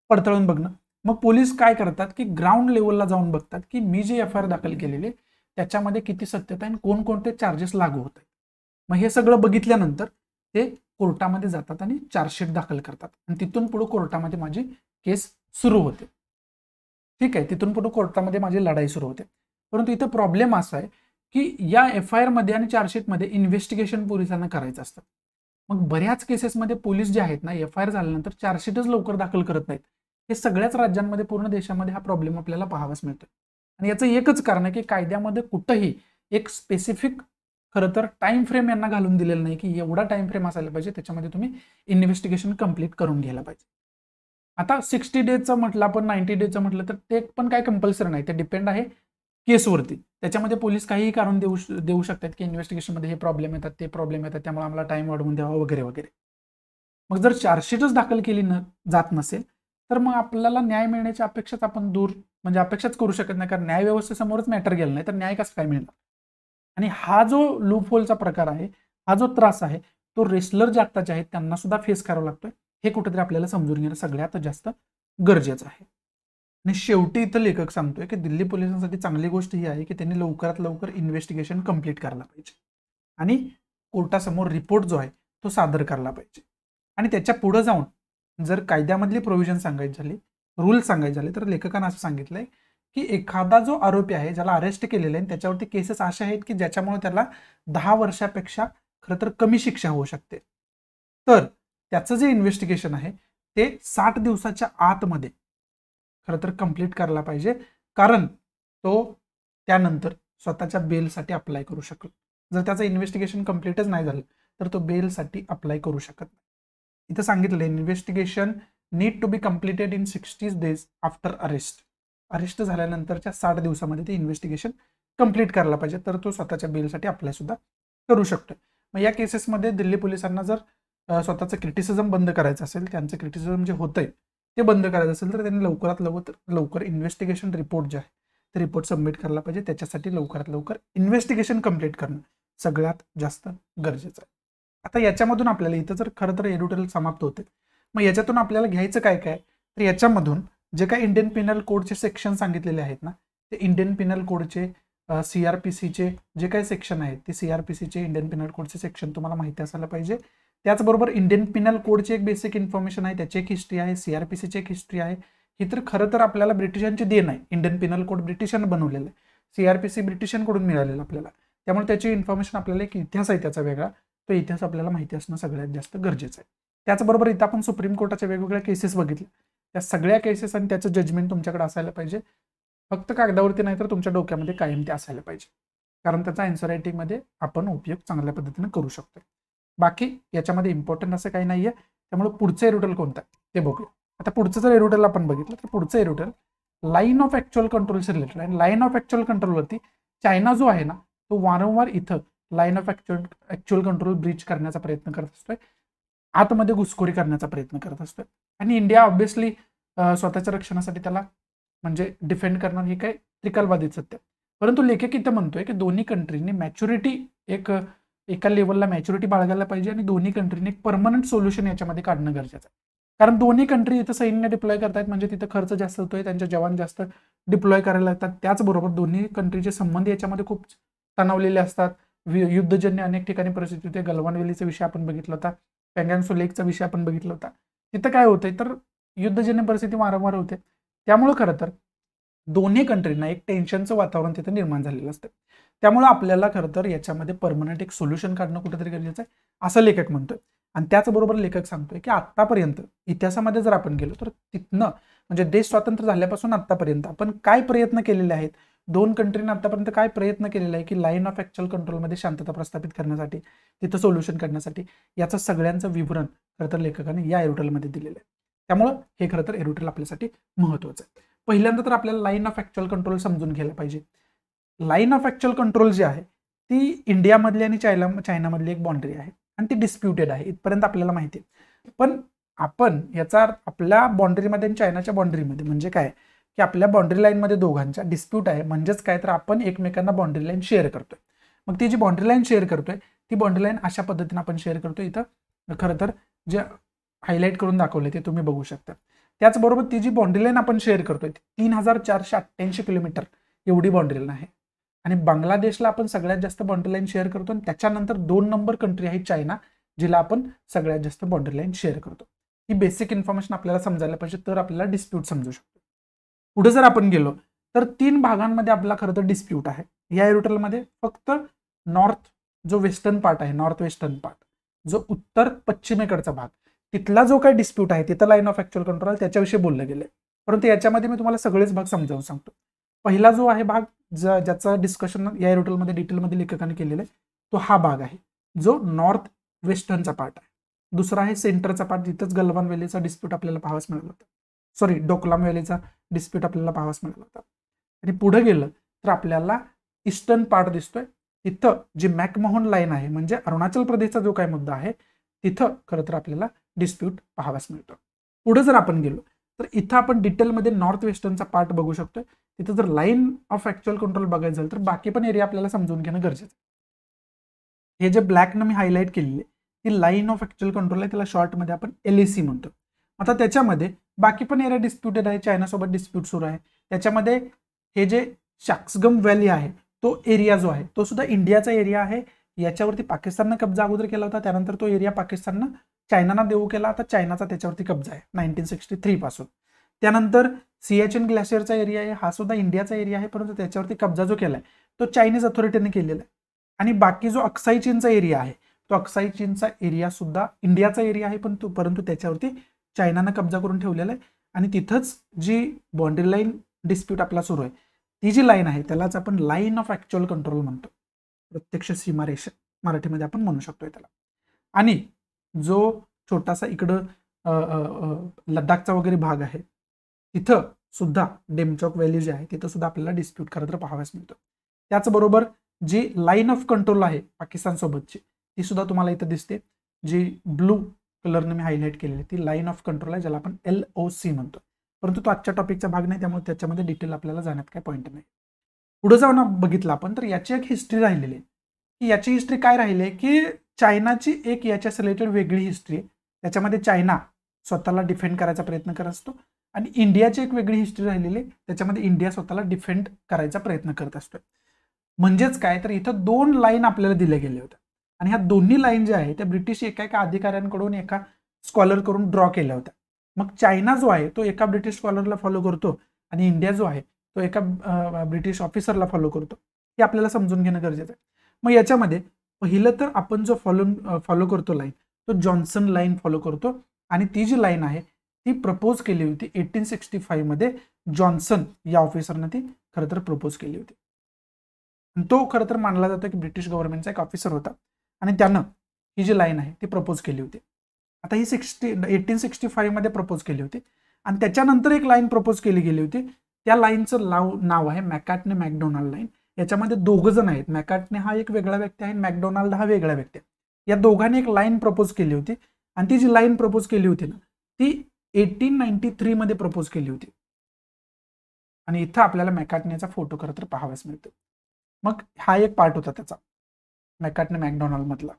पडताळून बघणं मग पोलीस काय करतात की ग्राउंड लेवलला जाऊन बघतात की मी जे एफ आय आर दाखल केलेले त्याच्यामध्ये किती सत्यता आणि कोणकोणते चार्जेस लागू होत आहेत मग हे सगळं बघितल्यानंतर ते कोर्टामध्ये जातात आणि चार्जशीट दाखल करतात आणि तिथून पुढे कोर्टामध्ये माझी केस सुरू होते ठीक आहे तिथून पुढे कोर्टामध्ये माझी लढाई सुरू होते परंतु इथं प्रॉब्लेम असा आहे की या एफ आय आरमध्ये आणि चार्जशीटमध्ये इन्व्हेस्टिगेशन पोलिसांना करायचं असतं मग बऱ्याच केसेसमध्ये पोलीस जे आहेत ना एफ आय आर झाल्यानंतर चार्जशीटच लवकर दाखल करत नाहीत हे सगळ्याच राज्यांमध्ये पूर्ण देशामध्ये हा प्रॉब्लेम आपल्याला पाहावाच मिळतो आणि याचं एकच कारण आहे की कायद्यामध्ये कुठंही एक स्पेसिफिक खरं तर टाइम फ्रेम यांना घालून दिलेलं नाही की एवढा टाइम फ्रेम असायला पाहिजे त्याच्यामध्ये तुम्ही इन्व्हेस्टिगेशन कम्प्लीट करून घ्यायला पाहिजे आता सिक्स्टी डेजचं म्हटलं आपण नाईन्टी डेजचं म्हटलं तर ते पण काय कंपल्सरी नाही ते डिपेंड आहे केसवरती त्याच्यामध्ये पोलीस काहीही कारण देऊ देऊ शकतात की इन्व्हेस्टिगेशनमध्ये हे प्रॉब्लेम येतात ते प्रॉब्लेम येतात त्यामुळे आम्हाला टाईम वाढवून द्यावा वगैरे वगैरे मग जर चार्जशीटच दाखल केली न जात नसेल तर मग आपल्याला न्याय मिळण्याची अपेक्षाच आपण दूर म्हणजे अपेक्षाच करू शकत नाही कारण न्यायव्यवस्थेसमोरच मॅटर गेलं नाही तर न्याय कसं काय मिळणार आणि हा जो लूपहोलचा प्रकार आहे हा जो त्रास आहे तो रेसलर जे आत्ताचे आहेत त्यांना सुद्धा फेस करावा लागतोय हे कुठेतरी आपल्याला समजून घेणं सगळ्यात जास्त गरजेचं आहे आणि शेवटी इथं लेखक सांगतोय की दिल्ली पोलिसांसाठी चांगली गोष्ट ही आहे की त्यांनी लवकरात लवकर इन्व्हेस्टिगेशन कम्प्लीट करायला पाहिजे आणि कोर्टासमोर रिपोर्ट जो आहे तो सादर करायला पाहिजे आणि त्याच्या पुढं जाऊन जर कायद्यामधली प्रोव्हिजन सांगायची झाली रूल सांगायचे झाले तर लेखकानं असं सांगितलंय की एखादा जो आरोपी आहे ज्याला अरेस्ट केलेला आहे त्याच्यावरती केसेस अशा आहेत की ज्याच्यामुळे त्याला दहा वर्षापेक्षा खरं तर कमी शिक्षा होऊ शकते तर त्याचं जे इन्व्हेस्टिगेशन आहे ते साठ दिवसाच्या आतमध्ये खरं तर कम्प्लीट करायला पाहिजे कारण तो त्यानंतर स्वतःच्या बेलसाठी अप्लाय करू शकल जर त्याचं इन्व्हेस्टिगेशन कम्प्लीटच नाही झालं तर तो बेलसाठी अप्लाय करू शकत नाही इथं सांगितलं investigation need to be completed in sixties days after arrest arrest झाल्यानंतरच्या साठ दिवसामध्ये ते इन्व्हेस्टिगेशन कंप्लीट करायला पाहिजे तर तो स्वतःच्या बेलसाठी अप्लाय सुद्धा करू शकतो मग या केसेसमध्ये दिल्ली पोलिसांना जर स्वतःचं क्रिटिसिझम बंद करायचं असेल त्यांचं क्रिटिसिझम जे होतंय ते बंद करायचं असेल तर त्यांनी लवकरात लवकर लवकर इन्व्हेस्टिगेशन रिपोर्ट जे आहे ते रिपोर्ट सबमिट करायला पाहिजे त्याच्यासाठी लवकरात लवकर इन्व्हेस्टिगेशन कंप्लीट करणं सगळ्यात जास्त गरजेचं आहे आता याच्यामधून आपल्याला इथं जर खरं तर एडिटोरियल समाप्त होते मग याच्यातून आपल्याला घ्यायचं काय काय तर याच्यामधून जे काही इंडियन पिनल कोडचे सेक्शन सांगितलेले आहेत ना ते इंडियन पिनल कोडचे सी आर पी जे काही सेक्शन आहेत ते C R P Indian penal कोडचे सेक्शन तुम्हाला माहिती असायला पाहिजे त्याचबरोबर इंडियन पिनल कोडची एक बेसिक इन्फॉर्मेशन आहे त्याची एक हिस्ट्री आहे सी आर पी एक हिस्ट्री आहे ही तर खरं तर आपल्याला ब्रिटिशांची देण आहे इंडियन पिनल कोड ब्रिटिशांना बनवलेलं आहे आर पी सी ब्रिटिशांकडून मिळालेलं आपल्याला त्यामुळे त्याची इन्फॉर्मेशन आपल्याला एक इतिहास आहे त्याचा वेगळा तो इतिहास आपल्याला माहिती असणं सगळ्यात जास्त गरजेचं आहे त्याचबरोबर इथं आपण सुप्रीम कोर्टाच्या वेगवेगळ्या केसेस बघितले त्या सगळ्या केसेस आणि त्याचं जजमेंट तुमच्याकडे असायला पाहिजे फक्त कागदावरती नाही तर तुमच्या डोक्यामध्ये कायम ते असायला पाहिजे कारण त्याचा अँसर रायटिंगमध्ये आपण उपयोग चांगल्या पद्धतीने करू शकतो बाकी याच्यामध्ये इम्पॉर्टंट असं काही नाही आहे त्यामुळे पुढचं एरुटल कोणतं आहे ते बघूया आता पुढचं जर एरुटल आपण बघितलं तर पुढचं एरुटल लाईन ऑफ ॲक्च्युअल कंट्रोलशी रिलेटेड आणि लाईन ऑफ ॲक्च्युअल कंट्रोलवरती चायना जो आहे ना तो वारंवार इथं line of actual actual control breach करण्याचा प्रयत्न करत असतोय आतमध्ये घुसखोरी करण्याचा प्रयत्न करत असतोय आणि इंडिया ऑब्व्हियसली स्वतःच्या रक्षणासाठी त्याला म्हणजे डिफेंड करणार हे काय त्रिकालवादी सत्य परंतु लेखक इथं म्हणतोय की दोन्ही कंट्रीने मॅच्युरिटी एक एका लेवलला मॅच्युरिटी बाळगायला पाहिजे आणि दोन्ही कंट्रीने एक परमनंट सोल्युशन याच्यामध्ये काढणं गरजेचं आहे कारण दोन्ही कंट्री इथं सैन्य डिप्लॉय करतात म्हणजे तिथं खर्च जास्त होतोय त्यांचे जवान जास्त डिप्लॉय करायला लागतात त्याचबरोबर दोन्ही कंट्रीचे संबंध याच्यामध्ये खूप तणावलेले असतात युद्धजन्य अनेक ठिकाणी परिस्थिती होते गलवान वेलीचा विषय आपण बघितला होता पँगॅन सुलेखचा विषय आपण बघितला होता तिथं काय होतंय तर युद्धजन्य परिस्थिती वारंवार होते त्यामुळं खरं तर दोन्ही कंट्रींना एक टेन्शनचं वातावरण तिथं निर्माण झालेलं असतं त्यामुळं आपल्याला खरं तर याच्यामध्ये पर्मनंट एक सोल्युशन काढणं कुठेतरी गरजेचं आहे असं लेखक म्हणतोय आणि त्याचबरोबर लेखक सांगतोय की आत्तापर्यंत इतिहासामध्ये जर आपण गेलो तर तिथनं म्हणजे देश स्वातंत्र्य झाल्यापासून आत्तापर्यंत आपण काय प्रयत्न केलेले आहेत दोन कंट्रीने आतापर्यंत काय प्रयत्न केलेला आहे की लाईन ऑफ ऍक्च्युअल कंट्रोलमध्ये शांतता प्रस्थापित करण्यासाठी तिथं सोल्युशन करण्यासाठी याचं सगळ्यांचं विवरण खरं तर लेखकाने या एरोटलमध्ये दिलेलं आहे त्यामुळं हे खरं तर एरोटेल आपल्यासाठी महत्वाचं आहे पहिल्यांदा तर आपल्याला लाईन ऑफ ॲक्च्युअल कंट्रोल समजून घ्यायला पाहिजे लाईन ऑफ ॲक्च्युअल कंट्रोल जी आहे ती इंडियामधली आणि चायना चायनामधली एक बाउंड्री आहे आणि ती डिस्प्युटेड आहे इथपर्यंत आपल्याला माहिती आहे पण आपण याचा आपल्या बाउंड्रीमध्ये आणि चायनाच्या बाउंड्रीमध्ये म्हणजे काय की आपल्या बाउंड्री लाईनमध्ये दोघांच्या डिस्प्यूट आहे म्हणजेच काय तर आपण एकमेकांना बाउंड्री लाईन शेअर करतोय मग ती जी बाउंड्री लाईन शेअर करतोय ती बाउंड्री लाईन अशा पद्धतीने आपण शेअर करतोय इथं खरं तर जे हायलाईट करून दाखवले ते तुम्ही बघू शकता त्याचबरोबर ती जी बाउंड्री लाईन आपण शेअर करतोय तीन हजार चारशे अठ्ठ्याऐंशी किलोमीटर एवढी बाउंड्री लाईन आहे आणि बांगलादेशला आपण सगळ्यात जास्त बाउंड्री लाईन शेअर करतो आणि त्याच्यानंतर दोन नंबर कंट्री आहे चायना जिला आपण सगळ्यात जास्त बाउंड्री लाईन शेअर करतो ही बेसिक इन्फॉर्मेशन आपल्याला समजायला पाहिजे तर आपल्याला डिस्प्यूट समजू शकतो पुढे जर आपण गेलो तर तीन भागांमध्ये आपला खरं तर डिस्प्यूट आहे या एरोटलमध्ये फक्त नॉर्थ जो वेस्टर्न पार्ट आहे नॉर्थ वेस्टर्न पार्ट जो उत्तर पश्चिमेकडचा भाग तिथला जो काय डिस्प्यूट आहे तिथं लाईन ऑफ ॲक्च्युअल कंट्रोल त्याच्याविषयी बोललं गेलं परंतु याच्यामध्ये मी तुम्हाला सगळेच भाग समजावून सांगतो पहिला जो आहे भाग ज ज्याचं डिस्कशन या रोटलमध्ये डिटेलमध्ये लेखकाने केलेला आहे तो हा भाग आहे जो नॉर्थ वेस्टर्नचा पार्ट आहे दुसरा आहे सेंटरचा पार्ट जिथंच गलवान व्हॅलीचा डिस्प्यूट आपल्याला पाहावास मिळाला होता सॉरी डोकलाम व्हॅलीचा डिस्प्यूट आपल्याला पाहावास मिळाला होता आणि पुढे गेलं तर आपल्याला ईस्टर्न पार्ट दिसतोय तिथं जी मॅकमोहन लाईन आहे म्हणजे अरुणाचल प्रदेशचा जो काही मुद्दा आहे तिथं खरं तर आपल्याला डिस्प्यूट पाहाव्यास मिळतो पुढे जर आपण गेलो तर इथं आपण डिटेलमध्ये नॉर्थ वेस्टर्नचा पार्ट बघू शकतो तिथं जर लाईन ऑफ ॲक्च्युअल कंट्रोल बघायचं झालं तर बाकी पण एरिया आपल्याला समजून घेणं गरजेचं आहे हे जे ने मी हायलाईट केलेली ती लाईन ऑफ ॲक्च्युअल कंट्रोल आहे त्याला शॉर्टमध्ये आपण एल एसी सी म्हणतो आता त्याच्यामध्ये बाकी पण एरिया डिस्प्युटेड आहे चायनासोबत डिस्प्यूट सुरू आहे त्याच्यामध्ये हे जे शाक्सगम व्हॅली आहे तो एरिया जो आहे तो सुद्धा इंडियाचा एरिया आहे याच्यावरती पाकिस्ताननं कब्जा अगोदर केला होता त्यानंतर तो एरिया पाकिस्ताननं चायनाना देऊ केला आता चायनाचा त्याच्यावरती कब्जा आहे नाईन्टीन सिक्स्टी थ्रीपासून त्यानंतर सीएचएन ग्लॅशियरचा एरिया आहे हा सुद्धा इंडियाचा एरिया आहे परंतु त्याच्यावरती कब्जा जो केला आहे तो चायनीज अथॉरिटीने केलेला आहे आणि बाकी जो अक्साई चीनचा एरिया आहे तो अक्साई चीनचा एरिया सुद्धा इंडियाचा एरिया आहे पण तो परंतु त्याच्यावरती चायनानं कब्जा करून ठेवलेला आहे आणि तिथंच जी बाँड्री लाईन डिस्प्यूट आपला सुरू आहे ती जी लाईन आहे त्यालाच आपण लाईन ऑफ ॲक्च्युअल कंट्रोल म्हणतो प्रत्यक्ष सीमारेषा मराठीमध्ये आपण म्हणू शकतोय त्याला आणि जो छोटासा इकडं लडाखचा वगैरे भाग आहे तिथं सुद्धा डेमचॉक व्हॅल्यू जे आहे तिथं सुद्धा आपल्याला डिस्प्यूट खरं तर पाहाव्यास मिळतो त्याचबरोबर जी लाईन ऑफ कंट्रोल आहे सोबतची ती सुद्धा तुम्हाला इथं दिसते जी ब्लू कलरने मी हायलाईट केलेली ती लाईन ऑफ कंट्रोल आहे ज्याला आपण एल ओ सी म्हणतो परंतु तो आजच्या टॉपिकचा भाग नाही त्यामुळे त्याच्यामध्ये डिटेल आपल्याला जाण्यात काय पॉईंट नाही पुढे जाऊन बघितलं आपण तर याची एक हिस्ट्री राहिलेली आहे की याची हिस्ट्री काय राहिली आहे की चायनाची एक याच्याच रिलेटेड वेगळी हिस्ट्री आहे त्याच्यामध्ये चायना स्वतःला डिफेंड करायचा प्रयत्न करत असतो आणि इंडियाची एक वेगळी हिस्ट्री राहिलेली त्याच्यामध्ये इंडिया स्वतःला डिफेंड करायचा प्रयत्न करत असतो म्हणजेच काय तर इथं दोन लाईन आपल्याला दिल्या गेले होत्या आणि ह्या दोन्ही लाईन ज्या आहे त्या ब्रिटिश एका एका अधिकाऱ्यांकडून एका स्कॉलरकडून ड्रॉ केल्या होत्या मग चायना जो आहे तो एका ब्रिटिश स्कॉलरला फॉलो करतो आणि इंडिया जो आहे तो एका ब्रिटिश ऑफिसरला फॉलो करतो हे आपल्याला समजून घेणं गरजेचं आहे मग याच्यामध्ये पहिलं तर आपण जो फॉलो फॉलो करतो लाईन तो जॉन्सन लाईन फॉलो करतो आणि ती जी लाईन आहे ती प्रपोज केली होती एटीन सिक्स्टी फाईव्हमध्ये जॉन्सन या ऑफिसरनं ती खरं तर प्रपोज केली होती तो खरं तर मानला जातो की ब्रिटिश गव्हर्नमेंटचा एक ऑफिसर होता आणि त्यानं ही जी लाईन आहे ती प्रपोज केली होती आता ही सिक्स्टी एटीन सिक्स्टी फाईव्हमध्ये प्रपोज केली होती आणि त्याच्यानंतर एक लाईन प्रपोज केली गेली होती त्या लाईनचं लाव नाव आहे मॅकॅटने मॅकडोनाल्ड लाईन याच्यामध्ये दोघं जण आहेत मॅकॅटने हा एक वेगळा व्यक्ती आहे मॅकडोनाल्ड हा वेगळा व्यक्ती आहे या दोघांनी एक लाईन प्रपोज केली होती आणि ती जी लाईन प्रपोज केली होती ना ती एटीन नाईन्टी थ्रीमध्ये प्रपोज केली होती आणि इथं आपल्याला मॅकाटनेचा फोटो खरं तर पाहाव्यास मिळतो मग हा एक पार्ट होता त्याचा मॅकाटने मधला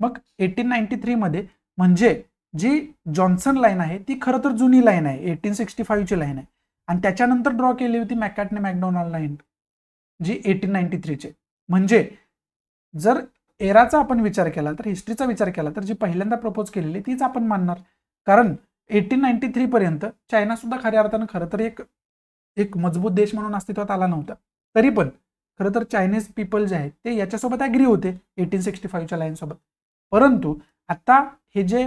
मग एटीन नाईन्टी थ्रीमध्ये म्हणजे जी जॉन्सन लाईन आहे ती खरं तर जुनी लाईन आहे एटीन सिक्स्टी फाईव्हची लाईन आहे आणि त्याच्यानंतर ड्रॉ केली होती मॅकॅटने मॅकडोनाल्ड लाईन जी एटीन नाईन्टी थ्रीचे म्हणजे जर एराचा आपण विचार केला तर हिस्ट्रीचा विचार केला तर जी पहिल्यांदा प्रपोज केलेली तीच आपण मानणार कारण एटीन नाईन्टी थ्रीपर्यंत चायनासुद्धा खऱ्या अर्थानं खरं तर एक एक मजबूत देश म्हणून अस्तित्वात आला नव्हता तरी पण खरं तर चायनीज पीपल जे आहेत ते याच्यासोबत ॲग्री होते एटीन सिक्स्टी फाईव्हच्या लाईनसोबत परंतु आता हे जे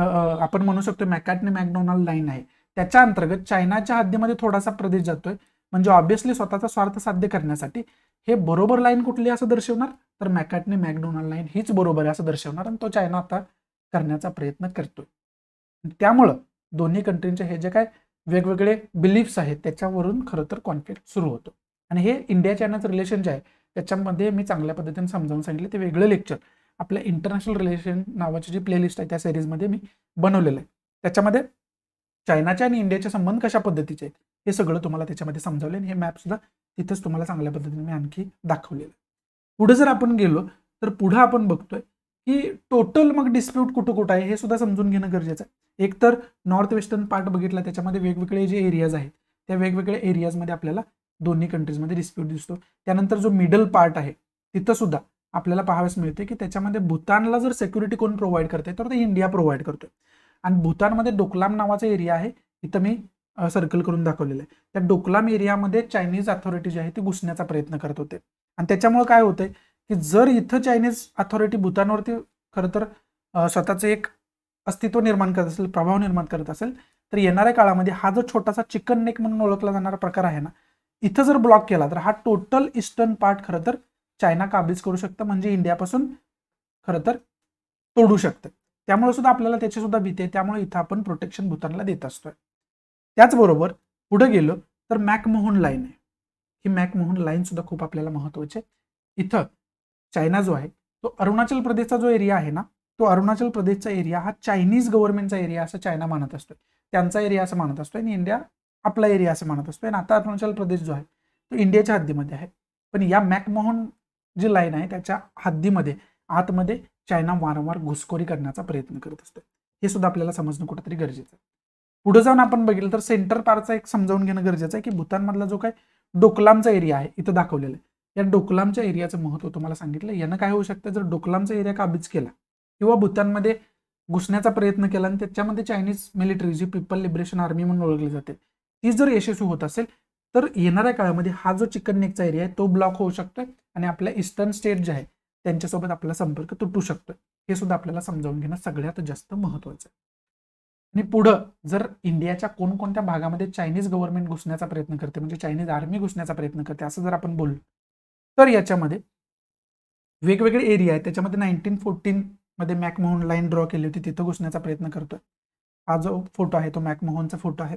आपण म्हणू शकतो मॅकॅटने मॅकडोनाल्ड लाईन आहे त्याच्या अंतर्गत चायनाच्या हद्दीमध्ये थोडासा प्रदेश जातोय म्हणजे ऑब्व्हियसली स्वतःचा स्वार्थ साध्य करण्यासाठी हे बरोबर लाईन कुठली असं दर्शवणार तर मॅकॅटने मॅकडोनाल्ड लाईन हीच बरोबर आहे असं दर्शवणार आणि तो चायना आता करण्याचा प्रयत्न करतोय त्यामुळं दोन्ही कंट्रीचे हे जे काय वेगवेगळे बिलीफ्स आहेत त्याच्यावरून खरं तर कॉन्फ्लिक्ट सुरू होतो आणि हे इंडिया चायनाचं रिलेशन जे आहे त्याच्यामध्ये मी चांगल्या पद्धतीने समजावून सांगितले ते वेगळं लेक्चर आपल्या इंटरनॅशनल रिलेशन नावाची जी प्लेलिस्ट आहे त्या सिरीजमध्ये मी बनवलेलं आहे त्याच्यामध्ये चायनाचे आणि इंडियाचे संबंध कशा पद्धतीचे आहेत हे सगळं तुम्हाला त्याच्यामध्ये समजावले आणि हे मॅपसुद्धा तिथंच तुम्हाला चांगल्या पद्धतीने मी आणखी दाखवलेलं पुढे जर आपण गेलो तर पुढं आपण बघतोय की टोटल मग डिस्प्यूट कुठं कुठं आहे हे सुद्धा समजून घेणं गरजेचं आहे एक तर नॉर्थ वेस्टर्न पार्ट बघितला त्याच्यामध्ये वेगवेगळे जे एरियाज आहेत त्या वेगवेगळ्या एरियाजमध्ये आपल्याला दोन्ही कंट्रीजमध्ये डिस्प्यूट दिसतो त्यानंतर जो मिडल पार्ट आहे तिथं सुद्धा आपल्याला पाहावेस मिळते की त्याच्यामध्ये भूतानला जर सेक्युरिटी कोण प्रोव्हाइड करते तर ते इंडिया प्रोव्हाइड करतोय आणि भूतानमध्ये डोकलाम नावाचा एरिया आहे इथं मी सर्कल करून दाखवलेलं आहे त्या डोकलाम एरियामध्ये चायनीज अथॉरिटी जी आहे ती घुसण्याचा प्रयत्न करत होते आणि त्याच्यामुळे काय होतंय की जर इथं चायनीज अथॉरिटी भूतानवरती खरं तर स्वतःचं एक अस्तित्व निर्माण करत असेल प्रभाव निर्माण करत असेल तर येणाऱ्या काळामध्ये हा जो छोटासा चिकन नेक म्हणून ओळखला जाणारा प्रकार आहे ना इथं जर ब्लॉक केला तर हा टोटल ईस्टर्न पार्ट खरं तर चायना काबीज करू शकतं म्हणजे इंडियापासून खरं तर तोडू शकतं त्यामुळे सुद्धा आपल्याला त्याची सुद्धा भीती आहे त्यामुळे इथं आपण प्रोटेक्शन भूतानला देत असतोय त्याचबरोबर पुढे गेलो तर मॅकमोहन लाईन आहे ही मॅकमोहन लाईन सुद्धा खूप आपल्याला महत्वाची आहे इथं चायना जो आहे तो अरुणाचल प्रदेशचा जो एरिया आहे ना तो अरुणाचल प्रदेशचा एरिया हा चायनीज गव्हर्नमेंटचा एरिया असं चायना मानत असतोय त्यांचा एरिया असं मानत असतोय आणि इंडिया आपला एरिया असं मानत असतोय आणि आता अरुणाचल प्रदेश जो आहे तो इंडियाच्या हद्दीमध्ये आहे पण या मॅकमोहन जी लाईन आहे त्याच्या हद्दीमध्ये आतमध्ये चायना वारंवार घुसखोरी करण्याचा प्रयत्न करत असतो हे सुद्धा आपल्याला समजणं कुठंतरी गरजेचं आहे पुढे जाऊन आपण बघितलं तर सेंटर पारचा एक समजावून घेणं गरजेचं आहे की भूतानमधला जो काय डोकलामचा एरिया आहे इथं दाखवलेला आहे या डोकलामच्या एरियाचं महत्त्व तुम्हाला सांगितलं यानं काय होऊ शकतं जर डोकलामचा एरिया काबीज केला किंवा भूतानमध्ये घुसण्याचा प्रयत्न केला आणि त्याच्यामध्ये चायनीज मिलिटरी जी पीपल लिबरेशन आर्मी म्हणून ओळखली जाते ती जर यशस्वी होत असेल तर येणाऱ्या काळामध्ये हा जो चिकन नेकचा एरिया आहे तो ब्लॉक होऊ शकतोय आणि आपल्या इस्टर्न स्टेट जे आहे त्यांच्यासोबत आपला संपर्क तुटू शकतो हे सुद्धा आपल्याला समजावून घेणं सगळ्यात जास्त महत्वाचं आहे आणि पुढं जर इंडियाच्या कोणकोणत्या भागामध्ये चायनीज गव्हर्नमेंट घुसण्याचा प्रयत्न करते म्हणजे चायनीज आर्मी घुसण्याचा प्रयत्न करते असं जर आपण बोललो तर याच्यामध्ये वेगवेगळे एरिया आहेत त्याच्यामध्ये नाईन्टीन फोर्टीन मध्ये मॅकमोहन लाईन ड्रॉ केली होती तिथं घुसण्याचा प्रयत्न करतोय हा जो फोटो आहे तो मॅकमोहनचा फोटो आहे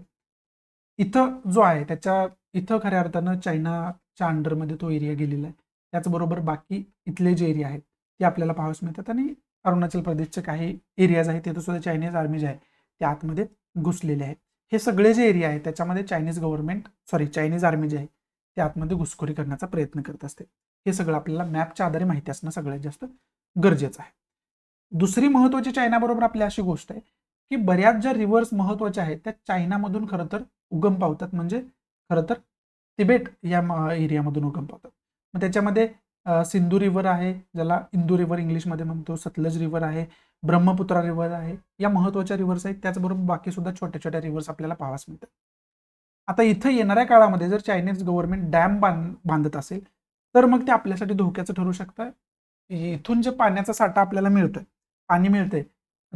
इथं जो आहे त्याच्या इथं खऱ्या अर्थानं चायनाच्या अंडरमध्ये तो एरिया गेलेला आहे त्याचबरोबर बाकी इथले जे एरिया आहेत ते आपल्याला पाहावंच मिळतात आणि अरुणाचल प्रदेशचे काही एरियाज आहेत तिथं सुद्धा चायनीज आर्मी जे आहे त्या आतमध्ये घुसलेले आहेत हे सगळे जे एरिया आहे त्याच्यामध्ये Chinese government sorry Chinese army जे आहे ते आतमध्ये घुसखोरी करण्याचा प्रयत्न करत असते हे सगळं आपल्याला मॅपच्या आधारे माहिती असणं सगळ्यात जास्त गरजेचं आहे दुसरी महत्वाची चायनाबरोबर आपली अशी गोष्ट आहे की बऱ्याच ज्या रिव्हर्स महत्वाच्या आहेत त्या चायनामधून खरं तर उगम पावतात म्हणजे खरं तर तिबेट या एरियामधून उगम पावतात मग त्याच्यामध्ये सिंधू रिव्हर आहे ज्याला इंदू रिव्हर इंग्लिशमध्ये म्हणतो सतलज रिव्हर आहे ब्रह्मपुत्रा रिव्हर आहे या महत्वाच्या रिव्हर्स आहेत त्याचबरोबर बाकी सुद्धा छोट्या छोट्या रिव्हर्स आपल्याला पाहावास मिळतात आता इथं येणाऱ्या काळामध्ये जर चायनीज गव्हर्नमेंट डॅम बांध बांधत असेल तर मग ते आपल्यासाठी धोक्याचं ठरू शकतं इथून जे पाण्याचा साठा आपल्याला मिळतोय पाणी मिळतंय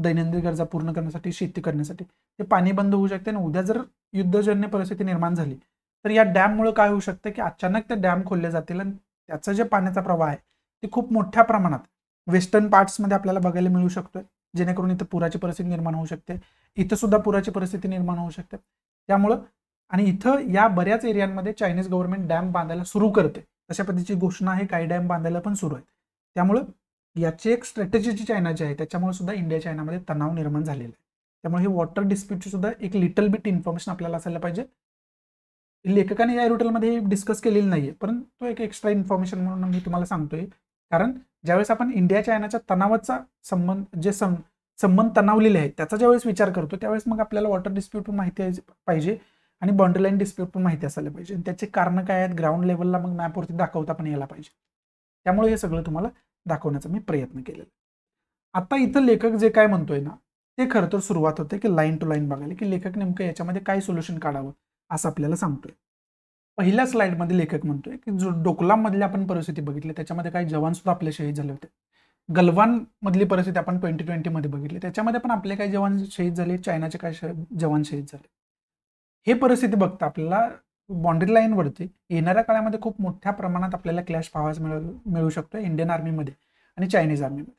दैनंदिन गरजा पूर्ण करण्यासाठी शेती करण्यासाठी ते पाणी बंद होऊ शकते आणि उद्या जर युद्धजन्य परिस्थिती निर्माण झाली तर या डॅममुळे काय होऊ शकतं की अचानक ते डॅम खोलले जातील आणि त्याचं जे पाण्याचा प्रवाह आहे ते खूप मोठ्या प्रमाणात वेस्टर्न पार्ट्समध्ये आपल्याला बघायला मिळू शकतोय जेणेकरून इथं पुराची परिस्थिती निर्माण होऊ शकते इथं सुद्धा पुराची परिस्थिती निर्माण होऊ शकते त्यामुळं आणि इथं या बऱ्याच एरियांमध्ये चायनीज गव्हर्नमेंट डॅम बांधायला सुरू करते अशा पद्धतीची घोषणा आहे काही डॅम बांधायला पण सुरू आहे त्यामुळं याची एक स्ट्रॅटेजी जी चायनाची आहे त्याच्यामुळे सुद्धा इंडिया चायनामध्ये तणाव निर्माण झालेला आहे त्यामुळे हे वॉटर डिस्प्यूटची सुद्धा एक लिटल बिट इन्फॉर्मेशन आपल्याला असायला पाहिजे लेखकाने या एरोटेलमध्ये डिस्कस केलेली नाही आहे परंतु एक एक्स्ट्रा इन्फॉर्मेशन म्हणून मी तुम्हाला सांगतोय कारण ज्यावेळेस आपण इंडिया चायनाच्या तणावाचा संबंध जे सं संबंध तणावलेले आहेत त्याचा ज्यावेळेस विचार करतो त्यावेळेस मग आपल्याला वॉटर डिस्प्यूट पण माहिती पाहिजे आणि बाउंड्रीलाईन डिस्प्यूट पण माहिती असायला पाहिजे आणि त्याचे कारण काय आहेत ग्राउंड लेवलला मग मॅपवरती दाखवता पण यायला पाहिजे त्यामुळे हे सगळं तुम्हाला दाखवण्याचा मी प्रयत्न केलेला आता इथं लेखक जे काय म्हणतोय ना ते खरं तर सुरुवात होते की लाईन टू लाईन बघायला की लेखक नेमकं याच्यामध्ये काय सोल्युशन काढावं असं आपल्याला सांगतोय पहिल्या स्लाइडमध्ये लेखक म्हणतोय की जो डोकलामधली आपण परिस्थिती बघितली त्याच्यामध्ये काही जवान सुद्धा आपले शहीद झाले होते गलवान मधली परिस्थिती आपण ट्वेंटी ट्वेंटीमध्ये बघितली त्याच्यामध्ये पण आपले काही जवान शहीद झाले चायनाचे काही जवान शहीद झाले हे परिस्थिती बघता आपल्याला बाँड्री लाईनवरती येणाऱ्या काळामध्ये खूप मोठ्या प्रमाणात आपल्याला क्लॅश पाहायला मिळू शकतो इंडियन आर्मीमध्ये आणि चायनीज आर्मीमध्ये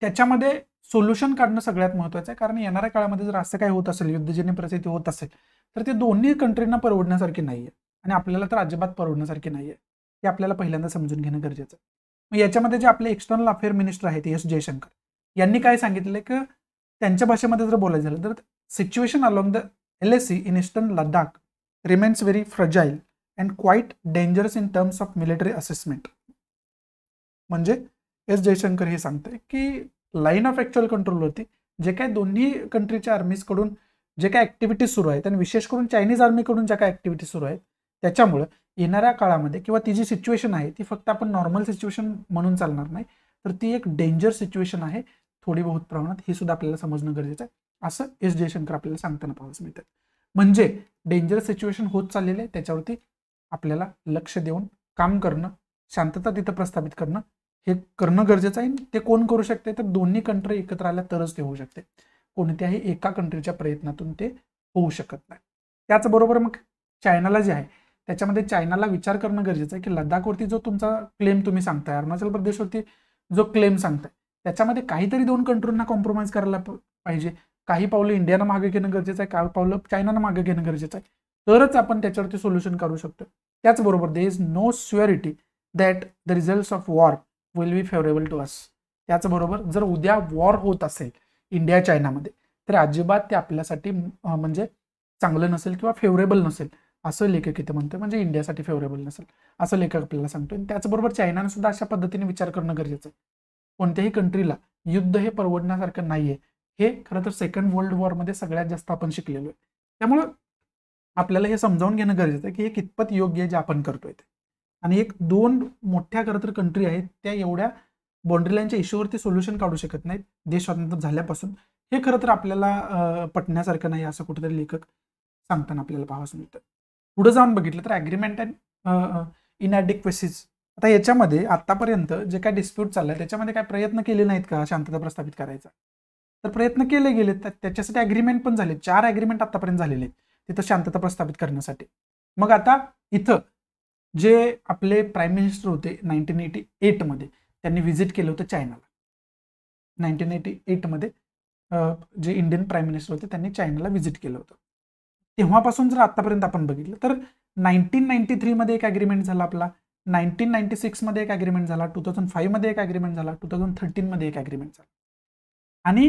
त्याच्यामध्ये सोल्युशन काढणं सगळ्यात महत्वाचं आहे कारण येणाऱ्या काळामध्ये जर असं काय होत असेल युद्धजन्य परिस्थिती होत असेल तर ते दोन्ही कंट्रींना परवडण्यासारखे नाहीये आणि आपल्याला तर अजिबात परवडण्यासारखे नाहीये हे आपल्याला पहिल्यांदा समजून घेणं गरजेचं आहे मग याच्यामध्ये जे आपले एक्स्टर्नल अफेअर मिनिस्टर आहेत एस जयशंकर यांनी काय सांगितलं की त्यांच्या भाषेमध्ये जर बोलायचं झालं तर situation along the L S C in eastern Ladakh remains very fragile and quite dangerous in terms of military assessment म्हणजे एस जयशंकर हे सांगते की लाईन ऑफ ॲक्च्युअल कंट्रोल होती जे काय दोन्ही कंट्रीच्या आर्मीजकडून जे काय ॲक्टिव्हिटीज सुरू आहेत आणि विशेष करून चायनीज आर्मीकडून ज्या काय ॲक्टिव्हिटीज सुरू आहेत त्याच्यामुळं येणाऱ्या काळामध्ये किंवा ती जी सिच्युएशन आहे ती फक्त आपण नॉर्मल सिच्युएशन म्हणून चालणार नाही तर ती एक डेंजर सिच्युएशन आहे थोडी बहुत प्रमाणात हे सुद्धा आपल्याला समजणं गरजेचं आहे असं एस जयशंकर आपल्याला सांगताना पाहायला मिळतं म्हणजे डेंजर सिच्युएशन होत चाललेलं आहे त्याच्यावरती आपल्याला लक्ष देऊन काम करणं शांतता तिथं प्रस्थापित करणं हे करणं गरजेचं आहे ते कोण करू शकते तर दोन्ही कंट्री एकत्र आल्या तरच ते होऊ शकते कोणत्याही एका कंट्रीच्या प्रयत्नातून ते होऊ शकत नाही त्याचबरोबर मग चायनाला जे आहे त्याच्यामध्ये चायनाला विचार करणं गरजेचं आहे की लडाखवरती जो तुमचा क्लेम तुम्ही सांगताय अरुणाचल प्रदेशवरती जो क्लेम सांगताय त्याच्यामध्ये काहीतरी दोन कंट्रींना कॉम्प्रोमाइज करायला पाहिजे काही पावलं इंडियानं मागे घेणं गरजेचं आहे काही पावलं चायनानं मागे घेणं गरजेचं आहे तरच आपण त्याच्यावरती सोल्युशन करू शकतो त्याचबरोबर there is no surety that the result of war will be favourable to us त्याचबरोबर जर उद्या वॉर होत असेल इंडिया चायनामध्ये तर अजिबात ते आपल्यासाठी म्हणजे चांगलं नसेल किंवा फेवरेबल नसेल असं लेखक इथे म्हणतोय म्हणजे इंडियासाठी फेवरेबल नसेल असं लेखक आपल्याला सांगतोय त्याचबरोबर चायनाने सुद्धा अशा पद्धतीने विचार करणं गरजेचं आहे कोणत्याही कंट्रीला युद्ध हे परवडण्यासारखं नाहीये हे खरं तर सेकंड वर्ल्ड वॉरमध्ये सगळ्यात जास्त आपण शिकलेलो आहे त्यामुळं आपल्याला हे समजावून घेणं गरजेचं आहे की हे कितपत योग्य आहे जे आपण करतोय ते आणि एक दोन मोठ्या खरं तर कंट्री आहेत त्या एवढ्या बाउंड्रीलाईनच्या इश्यूवरती सोल्युशन काढू शकत नाहीत देश स्वतंत्र झाल्यापासून हे खरं तर आपल्याला पटण्यासारखं नाही असं कुठेतरी लेखक सांगताना आपल्याला पाहावं मिळतं पुढे जाऊन बघितलं तर ॲग्रीमेंट अँड इनॲडिक्वेसीज आता याच्यामध्ये आतापर्यंत जे काय डिस्प्यूट चाललं त्याच्यामध्ये काय प्रयत्न केले नाहीत का शांतता प्रस्थापित करायचा तर प्रयत्न केले गेले तर त्याच्यासाठी ॲग्रीमेंट पण झाले चार ॲग्रीमेंट आतापर्यंत झालेले आहेत तिथं शांतता प्रस्थापित करण्यासाठी मग आता इथं जे आपले प्राईम मिनिस्टर होते नाईन्टीन एटी एटमध्ये त्यांनी व्हिजिट केलं होतं चायनाला नाईन्टीन एटी एटमध्ये जे इंडियन प्राईम मिनिस्टर होते त्यांनी चायनाला व्हिजिट केलं होतं तेव्हापासून जर आत्तापर्यंत आपण बघितलं तर नाईन्टीन नाईन्टी थ्रीमध्ये एक ॲग्रीमेंट झाला आपला नाईन्टीन नाईन्टी सिक्समध्ये एक ॲग्रीमेंट झाला टू थाउजंड फाईव्हमध्ये एक ॲग्रीमेंट झाला टू थाउजंड थर्टीनमध्ये एक ॲग्रीमेंट झाला आणि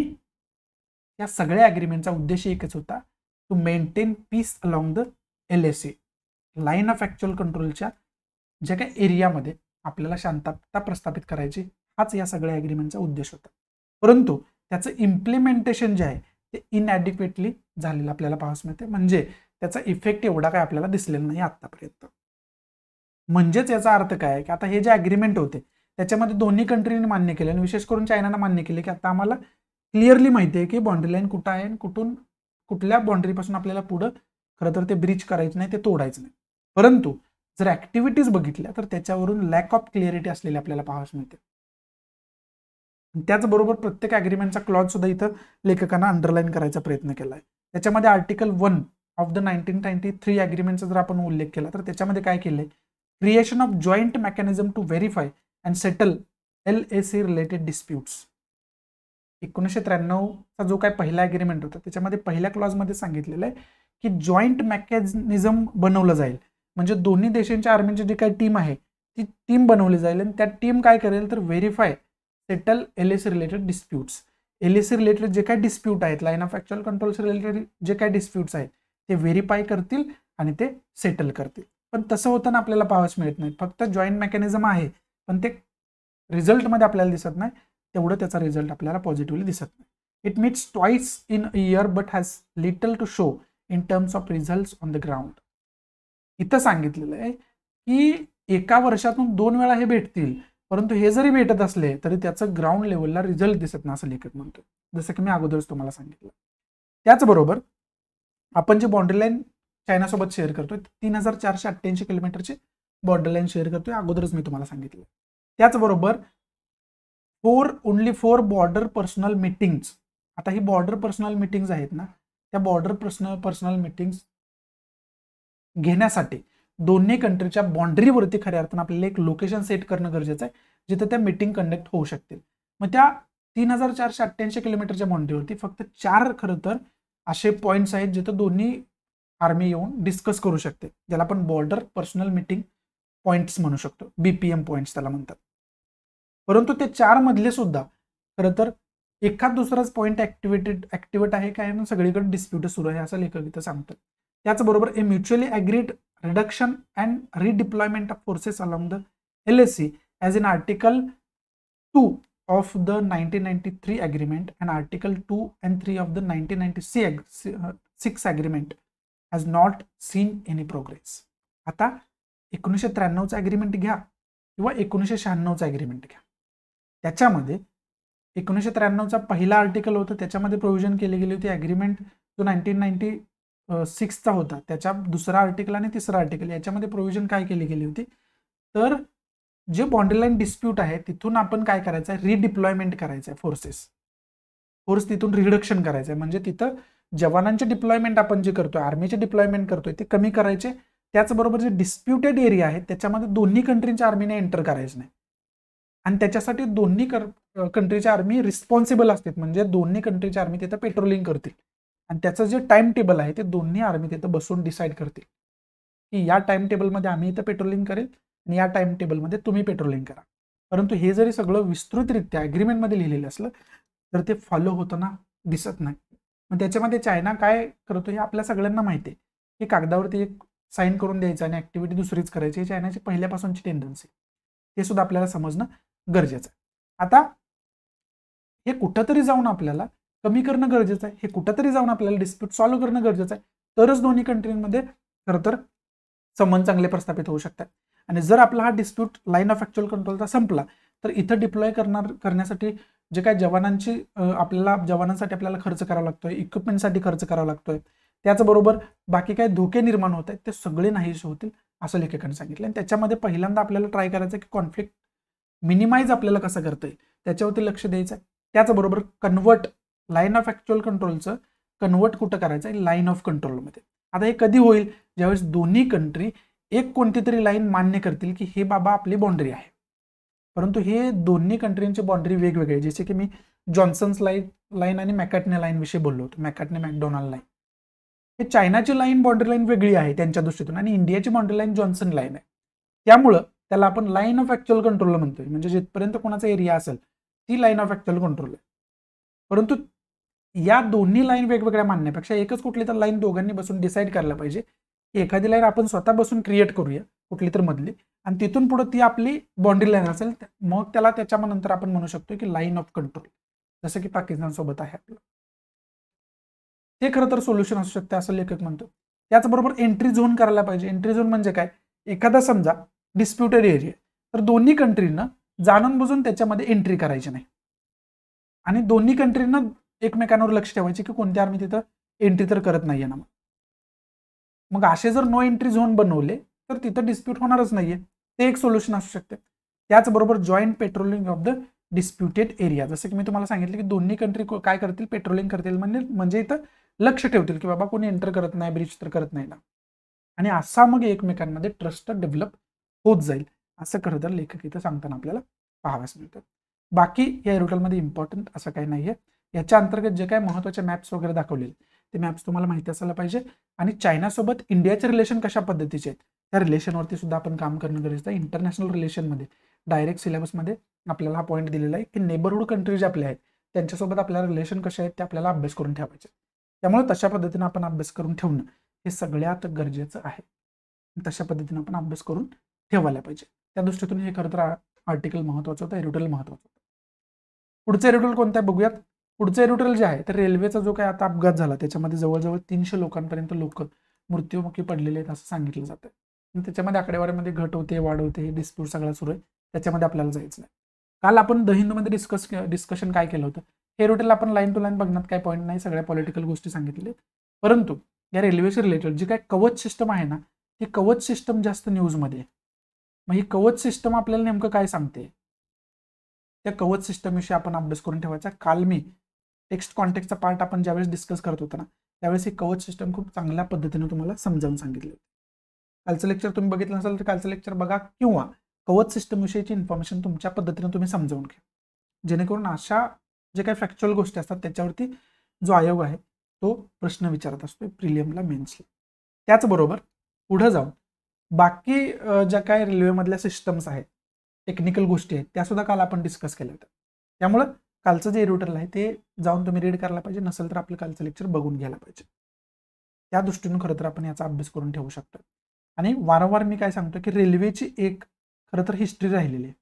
या सगळ्या ॲग्रीमेंटचा उद्देश एकच होता to maintain peace along the L S A line of actual कंट्रोलच्या ज्या काही एरियामध्ये आपल्याला शांतता प्रस्थापित करायची हाच या सगळ्या ॲग्रीमेंटचा उद्देश होता परंतु त्याचं इम्प्लिमेंटेशन जे आहे ते इनॲडिक्वेटली झालेलं आपल्याला पाहास मिळते म्हणजे त्याचा इफेक्ट एवढा काय आपल्याला दिसलेला नाही आतापर्यंत म्हणजेच याचा अर्थ काय आहे की आता हे जे ॲग्रीमेंट होते त्याच्यामध्ये दोन्ही कंट्रीने मान्य केलं आणि विशेष करून चायनानं मान्य केले की आता आम्हाला क्लिअरली माहिती आहे की बाँड्री लाईन कुठं आहे आणि कुठून कुठल्या बाँड्रीपासून आपल्याला पुढं खरं तर ते ब्रिज करायचं नाही ते तोडायचं नाही परंतु जर ऍक्टिव्हिटीज बघितल्या तर त्याच्यावरून लॅक ऑफ क्लिअरिटी असलेली आपल्याला पाहावस मिळते त्याचबरोबर प्रत्येक अग्रीमेंटचा क्लॉज सुद्धा इथं लेखकांना अंडरलाईन करायचा प्रयत्न केला आहे त्याच्यामध्ये article one of the nineteen ninety three अग्रीमेंटचा जर आपण उल्लेख केला तर त्याच्यामध्ये काय केलं creation of joint mechanism to verify and settle L A C related disputes एकोणीसशे त्र्याण्णवचा जो काय पहिला अग्रीमेंट होता त्याच्यामध्ये पहिल्या क्लॉजमध्ये सांगितलेलं आहे की जॉईंट मेकॅनिझम बनवलं जाईल म्हणजे दोन्ही देशांच्या आर्मीची जी काही टीम आहे ती टीम बनवली जाईल आणि त्या टीम काय करेल तर verify settle L S related disputes L S related जे काही डिस्प्यूट आहेत line of actual controls related जे काही डिस्प्यूट्स आहेत ते व्हेरीफाय करतील आणि ते सेटल करतील पण तसं होताना आपल्याला पाहावंच मिळत नाही फक्त जॉईंट मेकॅनिझम आहे पण ते रिझल्टमध्ये आपल्याला दिसत नाही तेवढं त्याचा रिझल्ट आपल्याला पॉझिटिव्हली दिसत नाही it meets twice in a year but has little to show in terms of result on the ground इथं सांगितलेलं आहे की एका वर्षातून दोन वेळा हे भेटतील परंतु हे जरी भेटत असले तरी त्याचं ग्राउंड लेवलला रिझल्ट दिसत नाही असं लेखक म्हणतो जसं की मी अगोदरच तुम्हाला सांगितलं त्याचबरोबर आपण जे बाउंड्री लाईन चायनासोबत शेअर करतोय तीन हजार चारशे अठ्ठ्याऐंशी किलोमीटरची बॉर्डर लाईन शेअर करतोय अगोदरच मी तुम्हाला सांगितलं त्याचबरोबर four only four border personnel meetings आता ही बॉर्डर पर्सनल मिटिंग्स आहेत ना त्या बॉर्डर पर्सनल पर्सनल मिटिंग्स घेण्यासाठी दोन्ही कंट्रीच्या बाँड्रीवरती खऱ्या अर्थानं आपल्याला एक लोकेशन सेट करणं गरजेचं आहे जिथे त्या मिटिंग कंडक्ट होऊ शकतील मग त्या तीन हजार चारशे अठ्ठ्याऐंशी किलोमीटरच्या बाँड्रीवरती फक्त चार खरं तर असे पॉईंट्स आहेत जिथं दोन्ही आर्मी येऊन डिस्कस करू शकते ज्याला आपण बॉर्डर पर्सनल मिटिंग पॉईंट्स म्हणू शकतो बीपीएम पॉईंट्स त्याला म्हणतात परंतु ते चार मधले सुद्धा खरं तर एखाद दुसराच पॉईंट ऍक्टिव्हेटेड ऍक्टिव्हेट आहे काय सगळीकडे डिस्प्युट सुरू आहे असं लेखक इथं सांगतात त्याचबरोबर a mutually agreed reduction and redeployment of forces along the L S C as in article two of the nineteen ninety three agreement and article two and three of the nineteen ninety C six agreement has not seen any progress आता एकोणीसशे त्र्याण्णवचं agreement घ्या किंवा एकोणीसशे शहाण्णवचं agreement घ्या त्याच्यामध्ये एकोणीसशे त्र्याण्णवचा पहिला article होता त्याच्यामध्ये प्रोव्हिजन केली गेली होती अग्रीमेंट जो नाईन्टीन नाईन्टी सिक्सचा होता त्याच्या दुसरा आर्टिकल आणि तिसरा आर्टिकल याच्यामध्ये प्रोव्हिजन काय केली गेली होती तर जे बॉन्डरलाईन डिस्प्यूट आहे तिथून आपण काय करायचं आहे रिडिप्लॉयमेंट करायचं आहे फोर्सेस फोर्स तिथून रिडक्शन करायचं आहे म्हणजे तिथं जवानांचे डिप्लॉयमेंट आपण जे करतोय आर्मीचे डिप्लॉयमेंट करतोय ते कमी करायचे त्याचबरोबर जे डिस्प्युटेड एरिया आहे त्याच्यामध्ये दोन्ही कंट्रीच्या आर्मीने एंटर करायचं नाही आणि त्याच्यासाठी दोन्ही कंट्रीच्या आर्मी रिस्पॉन्सिबल असतात म्हणजे दोन्ही कंट्रीच्या आर्मी तिथं पेट्रोलिंग करतील आणि त्याचं जे टाइम टेबल आहे ते दोन्ही आर्मी तिथं बसून डिसाईड करतील की या टाइम टेबलमध्ये आम्ही इथं पेट्रोलिंग करेल आणि या टाइम टेबलमध्ये तुम्ही पेट्रोलिंग करा परंतु हे जरी सगळं विस्तृतरित्या मध्ये लिहिलेलं असलं तर ते फॉलो होताना दिसत नाही मग त्याच्यामध्ये चायना काय करतो हे आपल्या सगळ्यांना माहिती आहे की कागदावरती एक साईन करून द्यायचं आणि ऍक्टिव्हिटी दुसरीच करायची हे चायनाची पहिल्यापासूनची टेंडन्सी हे सुद्धा आपल्याला समजणं गरजेचं आहे आता हे कुठंतरी जाऊन आपल्याला कमी करणं गरजेचं आहे हे कुठंतरी जाऊन आपल्याला डिस्प्यूट सॉल्व्ह करणं गरजेचं आहे तरच दोन्ही कंट्रींमध्ये खरं तर संबंध चांगले प्रस्थापित होऊ शकतात आणि जर आपला हा डिस्प्यूट लाईन ऑफ ऍक्च्युअल कंट्रोलचा संपला तर इथं डिप्लॉय करणार करण्यासाठी जे काय जवानांची आपल्याला जवानांसाठी आपल्याला खर्च करावा लागतोय इक्विपमेंटसाठी खर्च करावा लागतोय त्याचबरोबर बाकी काय धोके निर्माण होत आहेत ते सगळे नाहीसे होतील असं लेखकाने सांगितलं आणि त्याच्यामध्ये पहिल्यांदा आपल्याला ट्राय करायचं की कॉन्फ्लिक्ट मिनिमाइज आपल्याला कसं करता येईल त्याच्यावरती लक्ष द्यायचं आहे त्याचबरोबर कन्वर्ट लाईन ऑफ ॲक्च्युअल कंट्रोलचं कन्वर्ट कुठं करायचं आहे लाईन ऑफ कंट्रोलमध्ये आता हे कधी होईल ज्यावेळेस दोन्ही कंट्री एक कोणती तरी लाईन मान्य करतील की हे बाबा आपली बाउंड्री आहे परंतु हे दोन्ही कंट्रींची बाँड्री वेगवेगळी जसे की मी जॉन्सन्स लाईन लाईन आणि मॅकॅटने लाईनविषयी बोललो होतो मॅकॅटने मॅकडोनाल्ड लाईन हे चायनाची लाईन बाउंड्री लाईन वेगळी आहे त्यांच्या दृष्टीतून आणि इंडियाची बाउंड्री लाईन जॉन्सन लाईन आहे त्यामुळं त्याला आपण लाईन ऑफ ॲक्च्युअल कंट्रोल म्हणतोय म्हणजे जिथपर्यंत कोणाचा एरिया असेल ती लाईन ऑफ ॲक्च्युअल कंट्रोल आहे परंतु या दोन्ही लाईन वेगवेगळ्या मानण्यापेक्षा एकच कुठली तर लाईन दोघांनी बसून डिसाईड करायला पाहिजे की एखादी लाईन आपण स्वतः बसून क्रिएट करूया कुठली तर मधली आणि तिथून पुढे ती आपली बाउंड्री लाईन असेल मग त्याला त्याच्यानंतर आपण म्हणू शकतो की लाईन ऑफ कंट्रोल जसं की पाकिस्तानसोबत आहे आपलं ते खरं तर सोल्युशन असू शकते असं लेखक म्हणतो त्याचबरोबर एंट्री झोन करायला पाहिजे एंट्री झोन म्हणजे काय एखादा समजा डिस्प्युटेड एरिया तर दोन्ही कंट्रीनं जाणून बुजून त्याच्यामध्ये एंट्री करायची नाही आणि दोन्ही कंट्रीनं एकमेकांवर लक्ष ठेवायचे की कोणत्या आर्मी तिथं एंट्री तर करत नाहीये ना मग असे जर नो एंट्री झोन बनवले तर तिथं डिस्प्यूट होणारच नाहीये ते एक सोल्युशन असू शकते त्याचबरोबर joint patrolling of the disputed area जसं की मी तुम्हाला सांगितलं की दोन्ही कंट्री काय करतील पेट्रोलिंग करतील म्हणजे म्हणजे इथं लक्ष ठेवतील की बाबा कोणी एंटर करत नाही ब्रिज तर करत नाही ना आणि असा मग एकमेकांमध्ये ट्रस्ट डेव्हलप होत जाईल असं खरं तर लेखक इथं सांगताना आपल्याला पाहाव्यास मिळतं बाकी या एरोटलमध्ये इम्पॉर्टंट असं काही नाही याच्या अंतर्गत जे काय महत्वाचे मॅप्स वगैरे दाखवलेले ते मॅप्स तुम्हाला माहिती असायला पाहिजे आणि चायनासोबत इंडियाचे रिलेशन कशा पद्धतीचे आहेत त्या रिलेशनवरती सुद्धा आपण काम करणं गरजेचं आहे इंटरनॅशनल रिलेशनमध्ये डायरेक्ट सिलेबसमध्ये आपल्याला हा पॉईंट दिलेला आहे की नेबरहूड कंट्रीज आपल्या आहेत त्यांच्यासोबत आपल्याला रिलेशन कसे आहेत ते आपल्याला अभ्यास करून ठेवायचे त्यामुळे तशा पद्धतीने आपण अभ्यास करून ठेवणं हे सगळ्यात गरजेचं आहे तशा पद्धतीने आपण अभ्यास करून ठेवायला पाहिजे त्या दृष्टीतून हे खरं तर आर्टिकल महत्वाचं होतं एरिटल महत्वाचं होतं पुढचं एरिटल कोणतं आहे बघूयात पुढचे न्यूट्रल जे आहे तर रेल्वेचा जो काय आता अपघात झाला त्याच्यामध्ये जवळजवळ तीनशे लोकांपर्यंत लोक मृत्यूमुखी पडलेले आहेत असं सांगितलं जातं त्याच्यामध्ये आकडेवारीमध्ये घट होते वाढ होते हे डिस्प्यूट सगळा सुरू आहे त्याच्यामध्ये आपल्याला जायचं नाही काल आपण द हिंदूमध्ये डिस्कस डिस्कशन काय केलं होतं हे रोटेल आपण लाईन टू लाईन बघण्यात काय पॉईंट नाही सगळ्या पॉलिटिकल गोष्टी सांगितलेल्या परंतु या रेल्वेशी रिलेटेड जी काय कवच सिस्टम आहे ना हे कवच सिस्टम जास्त न्यूजमध्ये मग ही कवच सिस्टम आपल्याला नेमकं काय सांगते त्या कवच सिस्टमविषयी आपण अभ्यास करून ठेवायचा काल मी टेक्स्ट कॉन्टेक्टचा पार्ट आपण ज्यावेळेस डिस्कस करत होतो ना त्यावेळेस ही कवच सिस्टम खूप चांगल्या पद्धतीने तुम्हाला समजावून सांगितले होते कालचं लेक्चर तुम्ही बघितलं नसाल तर कालचं लेक्चर बघा किंवा कवच सिस्टमविषयीची इन्फॉर्मेशन तुमच्या पद्धतीने तुम्ही समजावून घ्या जेणेकरून अशा जे काही फॅक्च्युअल गोष्टी असतात त्याच्यावरती जो आयोग आहे तो प्रश्न विचारत असतो प्रिलियमला मेन्सला त्याचबरोबर पुढं जाऊन बाकी ज्या काही रेल्वेमधल्या सिस्टम्स आहेत टेक्निकल गोष्टी आहेत त्यासुद्धा काल आपण डिस्कस केल्या होत्या त्यामुळं कालचं जे रिटर्न आहे ते जाऊन तुम्ही रीड करायला पाहिजे नसेल तर आपलं कालचं लेक्चर बघून घ्यायला पाहिजे त्या दृष्टीनं खरं तर आपण याचा अभ्यास करून ठेवू शकतो आणि वारंवार मी काय सांगतो की रेल्वेची एक खरं तर हिस्ट्री राहिलेली आहे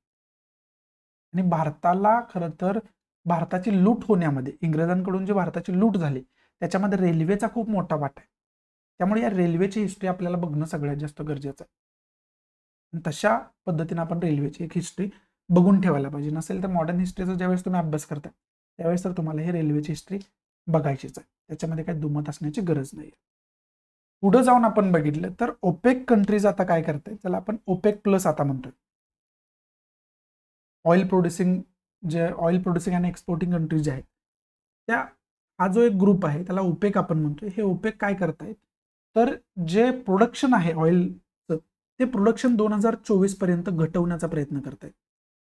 आणि भारताला खरं तर भारताची लूट होण्यामध्ये इंग्रजांकडून जी भारताची लूट झाली त्याच्यामध्ये रेल्वेचा खूप मोठा वाटा आहे त्यामुळे या रेल्वेची हिस्ट्री आपल्याला बघणं सगळ्यात जास्त गरजेचं आहे तशा पद्धतीने आपण रेल्वेची एक हिस्ट्री बघून ठेवायला पाहिजे नसेल तर मॉडर्न हिस्ट्रीचा ज्यावेळेस तुम्ही अभ्यास करता त्यावेळेस तर तुम्हाला हे रेल्वेची हिस्ट्री बघायचीच आहे त्याच्यामध्ये काही दुमत असण्याची गरज नाही पुढं जाऊन आपण बघितलं तर ओपेक कंट्रीज आता काय करते त्याला आपण ओपेक प्लस आता म्हणतोय ऑइल प्रोड्युसिंग जे ऑइल प्रोड्युसिंग आणि एक्सपोर्टिंग कंट्रीज आहेत त्या हा जो एक ग्रुप आहे त्याला ओपेक आपण म्हणतोय हे ओपेक काय करतायत तर जे प्रोडक्शन आहे ऑइलचं ते प्रोडक्शन दोन हजार पर्यंत घटवण्याचा प्रयत्न आहेत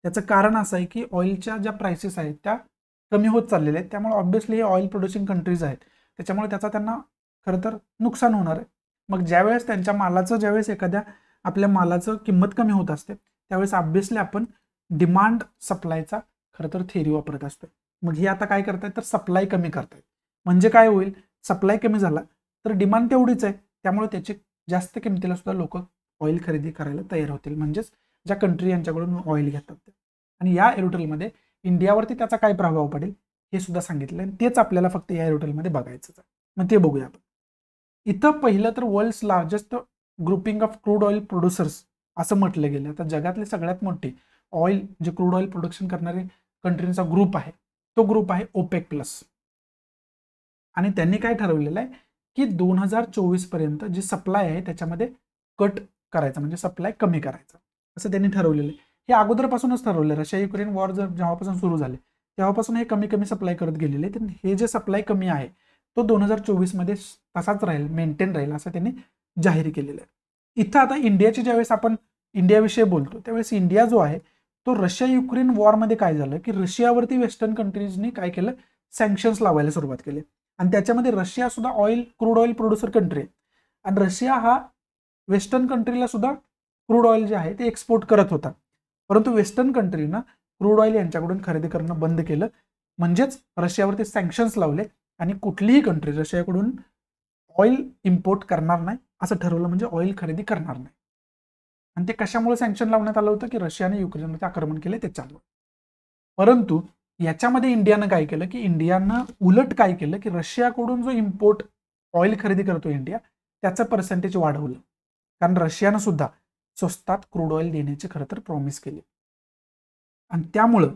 त्याचं कारण असं आहे की ऑइलच्या ज्या प्राइसेस आहेत त्या कमी होत चाललेल्या आहेत त्यामुळे ऑब्व्हियसली हे ऑइल प्रोड्युसिंग कंट्रीज आहेत त्याच्यामुळे त्याचा त्यांना खरं तर नुकसान होणार आहे मग ज्यावेळेस त्यांच्या मालाचं ज्यावेळेस एखाद्या आपल्या मालाचं किंमत कमी होत असते त्यावेळेस ऑब्व्हियसली आपण डिमांड सप्लायचा खरं तर थेरी वापरत असतो मग हे आता काय करतायत तर सप्लाय कमी करतायत म्हणजे काय होईल सप्लाय कमी झाला तर डिमांड तेवढीच आहे त्यामुळे त्याची जास्त किमतीला सुद्धा लोक ऑइल खरेदी करायला तयार होतील म्हणजेच ज्या कंट्री यांच्याकडून ऑइल घेतात आणि या एरोटेलमध्ये इंडियावरती त्याचा काय प्रभाव पडेल हे सुद्धा सांगितलं आणि तेच आपल्याला फक्त या एरोटेलमध्ये बघायचंच आहे मग ते बघूया आपण इथं पहिलं तर world's largest grouping of crude oil producers असं म्हटलं गेलं आता जगातले सगळ्यात मोठे ऑइल जे क्रूड ऑइल प्रोडक्शन करणारे कंट्रींचा ग्रुप आहे तो ग्रुप आहे ओपेक प्लस आणि त्यांनी काय ठरवलेलं आहे की दोन हजार चोवीस पर्यंत जी सप्लाय आहे त्याच्यामध्ये कट करायचा म्हणजे सप्लाय कमी करायचा असं त्यांनी ठरवलेलं आहे हे अगोदरपासूनच ठरवलं रशिया युक्रेन वॉर जर जेव्हापासून सुरू झाले तेव्हापासून हे कमी कमी सप्लाय करत गेलेले तर हे जे सप्लाय कमी आहे तो दोन हजार चोवीसमध्ये तसाच राहील मेंटेन राहील असं त्यांनी जाहीर केलेलं आहे इथं आता इंडियाची ज्यावेळेस आपण इंडियाविषयी बोलतो त्यावेळेस इंडिया जो आहे तो रशिया युक्रेन वॉरमध्ये काय झालं की रशियावरती वेस्टर्न कंट्रीजनी काय केलं सँक्शन्स लावायला सुरुवात केली आणि त्याच्यामध्ये रशिया सुद्धा oil crude oil producer country आहे आणि रशिया हा वेस्टर्न कंट्रीला सुद्धा क्रूड ऑइल जे आहे ते एक्सपोर्ट करत होता परंतु वेस्टर्न कंट्रीना क्रूड ऑइल यांच्याकडून खरेदी करणं बंद केलं म्हणजेच ते सँक्शन्स लावले आणि कुठलीही कंट्री रशियाकडून ऑइल इम्पोर्ट करणार नाही असं ठरवलं म्हणजे ऑइल खरेदी करणार नाही आणि ते कशामुळे सँक्शन लावण्यात आलं होतं की रशियाने युक्रेनमध्ये आक्रमण केले त्याच्यामुळे परंतु याच्यामध्ये इंडियानं काय केलं की इंडियानं उलट काय केलं की रशियाकडून जो इम्पोर्ट ऑइल खरेदी करतो इंडिया त्याचं पर्सेंटेज वाढवलं कारण रशियानं सुद्धा स्वस्तात क्रूड ऑइल देण्याचे खरं तर प्रॉमिस केले आणि त्यामुळं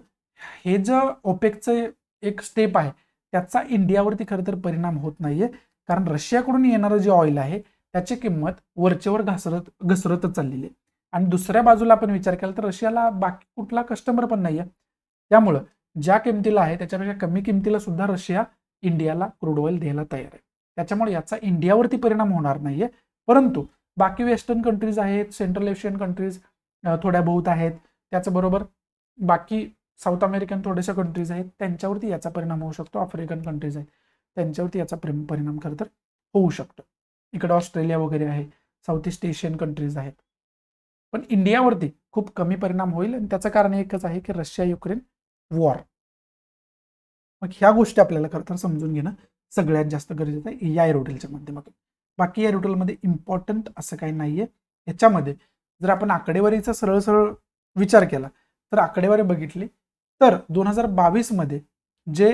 हे जे ओपेकचं एक स्टेप आहे त्याचा इंडियावरती खरं तर परिणाम होत नाहीये कारण रशियाकडून येणारं जे ऑइल आहे त्याची किंमत वरचेवर घसरत घसरतच चाललेली आहे आणि दुसऱ्या बाजूला आपण विचार केला तर रशियाला बाकी कुठला कस्टमर पण नाही आहे त्यामुळं ज्या किमतीला आहे त्याच्यापेक्षा कमी किमतीला सुद्धा रशिया इंडियाला क्रूड ऑइल द्यायला तयार आहे त्याच्यामुळे याचा इंडियावरती परिणाम होणार नाहीये परंतु बाकी वेस्टर्न कंट्रीज आहेत सेंट्रल एशियन कंट्रीज थोड्या बहुत आहेत त्याचबरोबर बाकी साऊथ अमेरिकन थोड्याशा कंट्रीज आहेत त्यांच्यावरती याचा परिणाम होऊ शकतो आफ्रिकन कंट्रीज आहेत त्यांच्यावरती याचा परिणाम खरं तर होऊ शकतो इकडे ऑस्ट्रेलिया वगैरे आहे साऊथ ईस्ट एशियन कंट्रीज आहेत पण इंडियावरती खूप कमी परिणाम होईल आणि त्याचं कारण एकच आहे की रशिया युक्रेन वॉर मग ह्या गोष्टी आपल्याला खरं तर समजून घेणं सगळ्यात जास्त गरजेचं आहे या एरोटेलच्या माध्यमातून बाकी या रुटलमध्ये इम्पॉर्टंट असं काही नाही आहे याच्यामध्ये जर आपण आकडेवारीचा सरळ सरळ विचार केला तर आकडेवारी बघितली तर दोन हजार बावीसमध्ये जे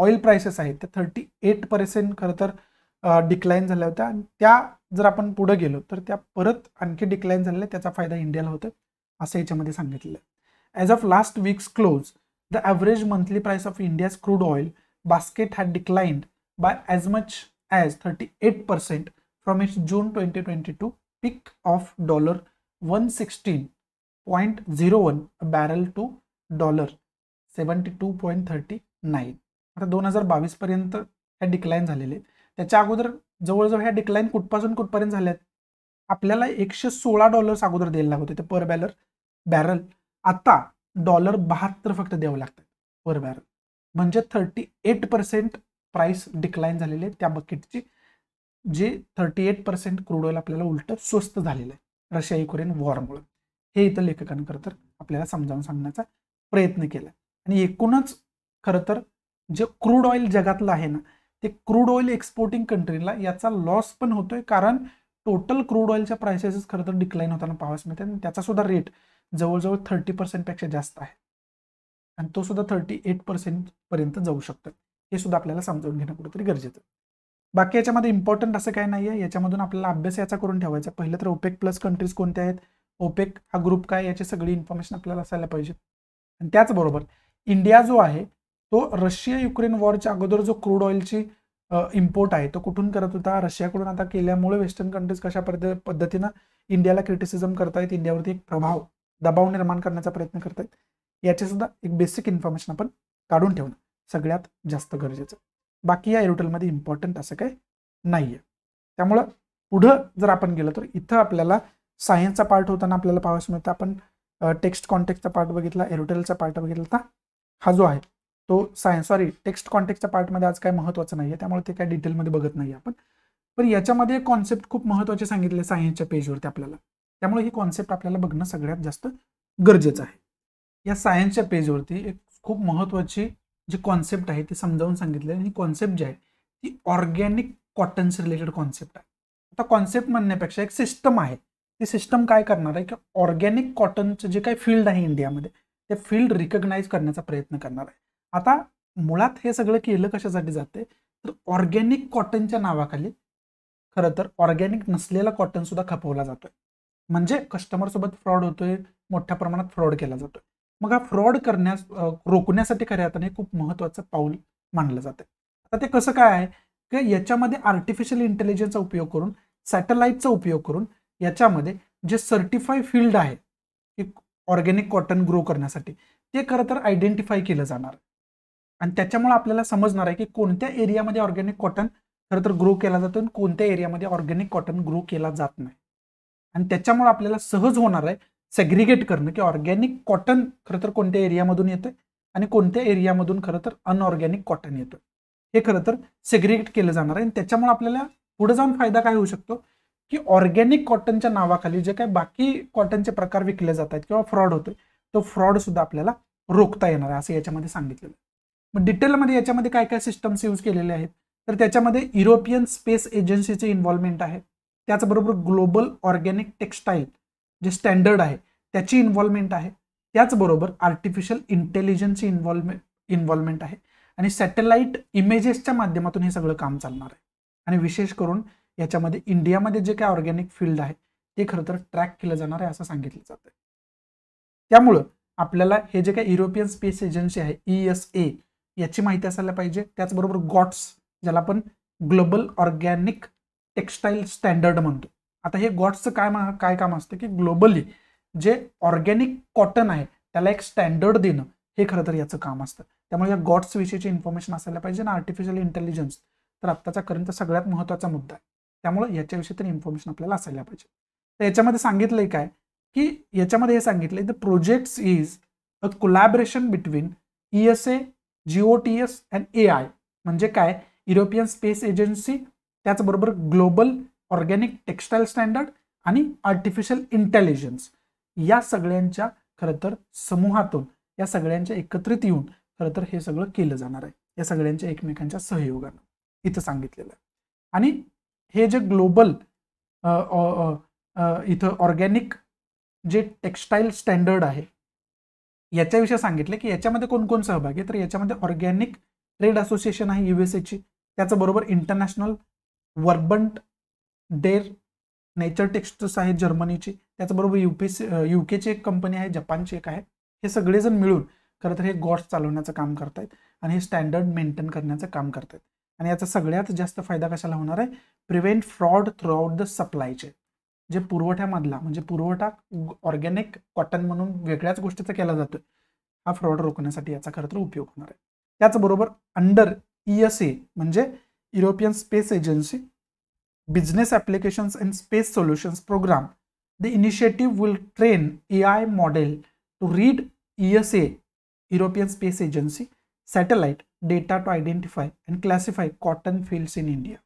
ऑइल प्राइसेस आहेत ते थर्टी एट पर्सेंट खरं तर डिक्लाईन झाल्या होत्या आणि त्या जर आपण पुढे गेलो तर त्या परत आणखी डिक्लाइन झालेल्या त्याचा फायदा इंडियाला होतो असं याच्यामध्ये सांगितलेलं आहे as of last weeks close the average monthly price of India's crude oil basket had declined by as much as 38% from its June 2022 peak of dollar 116.01 a barrel to dollar 72.39 two thirty nine आता दोन हजार हे ह्या decline झालेले त्याच्या अगोदर जवळजवळ ह्या डिक्लाईन कुठपासून कुठपर्यंत झाल्यात आपल्याला एकशे सोळा डॉलर्स अगोदर द्यायला लागत होते पर बॅलर बॅरल आता डॉलर बहात्तर फक्त द्यावं लागतं पर बॅरल म्हणजे thirty eight percent price decline झालेली आहे त्या बकेटची जे thirty eight percent crude oil आपल्याला उलट स्वस्त झालेलं आहे रशिया युक्रेन वॉरमुळे हे इथं लेखकांकडे तर आपल्याला समजावून सांगण्याचा प्रयत्न केला आणि एकूणच खरं तर जे क्रूड ऑइल जगातलं आहे ना ते क्रूड ऑइल एक्सपोर्टिंग कंट्रीला याचा लॉस पण होतोय कारण टोटल क्रूड ऑइलच्या प्राइसेस खरंतर डिक्लाइन डिक्लाईन होताना पाहायला मिळते आणि त्याचा सुद्धा रेट जवळजवळ थर्टी पर्सेंटपेक्षा जास्त आहे आणि तो सुद्धा थर्टी एट पर्सेंटपर्यंत जाऊ शकतो हे सुद्धा आपल्याला समजून घेणं कुठेतरी गरजेचं बाकी याच्यामध्ये इम्पॉर्टंट असं काही नाही आहे याच्यामधून आपल्याला अभ्यास याचा करून ठेवायचा पहिलं तर ओपेक प्लस कंट्रीज कोणत्या आहेत ओपेक हा ग्रुप काय याची सगळी इन्फॉर्मेशन आपल्याला असायला पाहिजे आणि त्याचबरोबर इंडिया जो आहे तो रशिया युक्रेन वॉरच्या अगोदर जो क्रूड ऑइलची इम्पोर्ट आहे तो कुठून करत होता रशियाकडून आता केल्यामुळे वेस्टर्न कंट्रीज कशा पद्धतीनं इंडियाला क्रिटिसिझम करतायत इंडियावरती एक प्रभाव दबाव निर्माण करण्याचा प्रयत्न करतायत याचे सुद्धा एक बेसिक इन्फॉर्मेशन आपण काढून ठेवणं सगळ्यात जास्त गरजेचं बाकी या एअरटेलमध्ये इम्पॉर्टंट असं काही नाही आहे त्यामुळं पुढं जर आपण गेलो तर इथं आपल्याला सायन्सचा पार्ट होताना आपल्याला पाहावस मिळतं आपण टेक्स्ट कॉन्टॅक्टचा पार्ट बघितला एअरटेलचा पार्ट बघितला तर हा जो आहे तो सायन्स सॉरी टेक्स्ट कॉन्टॅक्टच्या पार्टमध्ये आज काय महत्त्वाचं नाही आहे त्यामुळे ते काय डिटेलमध्ये बघत नाही आपण पण याच्यामध्ये कॉन्सेप्ट खूप महत्त्वाचे सांगितले सायन्सच्या पेजवरती आपल्याला त्यामुळे ही कॉन्सेप्ट आपल्याला बघणं सगळ्यात जास्त गरजेचं आहे या सायन्सच्या पेजवरती एक खूप महत्त्वाची जे कॉन्सेप्ट आहे ते समजावून सांगितले आणि ही कॉन्सेप्ट जी आहे ती ऑर्गॅनिक कॉटन्स रिलेटेड कॉन्सेप्ट आहे आता कॉन्सेप्ट म्हणण्यापेक्षा एक सिस्टम आहे ती सिस्टम काय करणार आहे की ऑर्गॅनिक कॉटनचं जे काही फील्ड आहे इंडियामध्ये ते फील्ड रिकग्नाईज करण्याचा प्रयत्न करणार आहे आता मुळात हे सगळं केलं कशासाठी जाते तर ऑर्गॅनिक कॉटनच्या नावाखाली खरं तर ऑर्गॅनिक नसलेला कॉटन सुद्धा खपवला जातोय म्हणजे कस्टमरसोबत फ्रॉड होतोय मोठ्या प्रमाणात फ्रॉड केला जातोय मग हा फ्रॉड करण्यास रोखण्यासाठी खऱ्या अर्थाने खूप महत्वाचं पाऊल मानलं जातं आता ते कसं काय आहे की याच्यामध्ये आर्टिफिशियल इंटेलिजन्सचा उपयोग करून सॅटेलाईटचा उपयोग करून याच्यामध्ये जे सर्टिफाय फील्ड आहे की ऑर्गॅनिक कॉटन ग्रो करण्यासाठी ते खरं तर आयडेंटिफाय केलं जाणार आणि त्याच्यामुळे आपल्याला समजणार आहे की कोणत्या एरियामध्ये ऑर्गॅनिक कॉटन खरं तर ग्रो केला जातो आणि कोणत्या एरियामध्ये ऑर्गॅनिक कॉटन ग्रो केला जात नाही आणि त्याच्यामुळे आपल्याला सहज होणार आहे सेग्रिगेट करणं की ऑर्गॅनिक कॉटन खरं तर कोणत्या एरियामधून येतं आणि कोणत्या एरियामधून खरं तर अनऑर्गॅनिक कॉटन येतं हे खरं तर सेग्रिगेट केलं जाणार आहे आणि त्याच्यामुळे आपल्याला पुढे जाऊन फायदा काय होऊ शकतो की ऑर्गॅनिक कॉटनच्या नावाखाली जे काय बाकी कॉटनचे प्रकार विकले जात आहेत किंवा फ्रॉड होतोय तो फ्रॉड सुद्धा आपल्याला रोखता येणार आहे असं याच्यामध्ये सांगितलेलं मग डिटेलमध्ये याच्यामध्ये काय काय सिस्टम्स यूज केलेले आहेत तर त्याच्यामध्ये युरोपियन स्पेस एजन्सीचे इन्व्हॉल्वमेंट आहे त्याचबरोबर ग्लोबल ऑर्गॅनिक टेक्स्टाईल जे स्टँडर्ड आहे त्याची इन्व्हॉल्वमेंट आहे त्याचबरोबर आर्टिफिशियल इंटेलिजन्सची इन्व्हॉल्वमेंट इन्व्हॉल्वमेंट आहे आणि सॅटेलाईट इमेजेसच्या माध्यमातून हे सगळं काम चालणार आहे आणि विशेष करून याच्यामध्ये इंडियामध्ये जे काय ऑर्गॅनिक फील्ड आहे ते खरं तर ट्रॅक केलं जाणार आहे असं सांगितलं जात आहे त्यामुळं आपल्याला हे जे काही युरोपियन स्पेस एजन्सी आहे ई एस ए याची माहिती असायला पाहिजे त्याचबरोबर गॉट्स ज्याला आपण ग्लोबल ऑर्गॅनिक टेक्स्टाईल स्टँडर्ड म्हणतो आता हे गॉट्सचं काय काय काम असतं की ग्लोबली जे ऑर्गॅनिक कॉटन आहे त्याला एक स्टँडर्ड देणं हे खरं तर याचं काम असतं त्यामुळे या गॉड्स विषयीची इन्फॉर्मेशन असायला पाहिजे ना आर्टिफिशियल इंटेलिजन्स तर आत्ताचा करंट सगळ्यात महत्त्वाचा मुद्दा आहे त्यामुळे याच्याविषयी तर इन्फॉर्मेशन आपल्याला असायला पाहिजे तर याच्यामध्ये सांगितलंय काय की याच्यामध्ये हे सांगितलंय the projects is a collaboration between E S A T S and A I म्हणजे काय युरोपियन स्पेस एजन्सी त्याचबरोबर ग्लोबल ऑर्गॅनिक टेक्स्टाईल स्टँडर्ड आणि आर्टिफिशियल इंटेलिजन्स या सगळ्यांच्या खरं तर समूहातून या सगळ्यांच्या एकत्रित येऊन खरं तर हे सगळं केलं जाणार आहे या सगळ्यांच्या एकमेकांच्या सहयोगानं इथं सांगितलेलं आहे आणि हे जे ग्लोबल इथं ऑर्गॅनिक जे टेक्स्टाईल स्टँडर्ड आहे याच्याविषयी सांगितले की याच्यामध्ये कोण कोण आहे तर याच्यामध्ये ऑर्गॅनिक ट्रेड असोसिएशन आहे युएसएची त्याचबरोबर international Verband der nature texts आहेत जर्मनीची त्याचबरोबर यू पी सी यू केची एक कंपनी आहे जपानची एक आहे हे सगळेजण मिळून खरं तर हे गॉड्स चालवण्याचं काम आहेत आणि हे स्टँडर्ड मेंटेन करण्याचं काम करतायत आणि याचा सगळ्यात जास्त फायदा कशाला होणार आहे prevent fraud throughout the supply chain जे पुरवठ्यामधला म्हणजे पुरवठा ऑर्गॅनिक कॉटन म्हणून वेगळ्याच गोष्टीचा केला जातोय हा फ्रॉड रोखण्यासाठी याचा खरं तर उपयोग होणार आहे त्याचबरोबर अंडर ई एस ए म्हणजे European space agency Business Applications and Space Solutions program. The initiative will train AI model to read ESA, European space agency satellite data to identify and classify cotton fields in India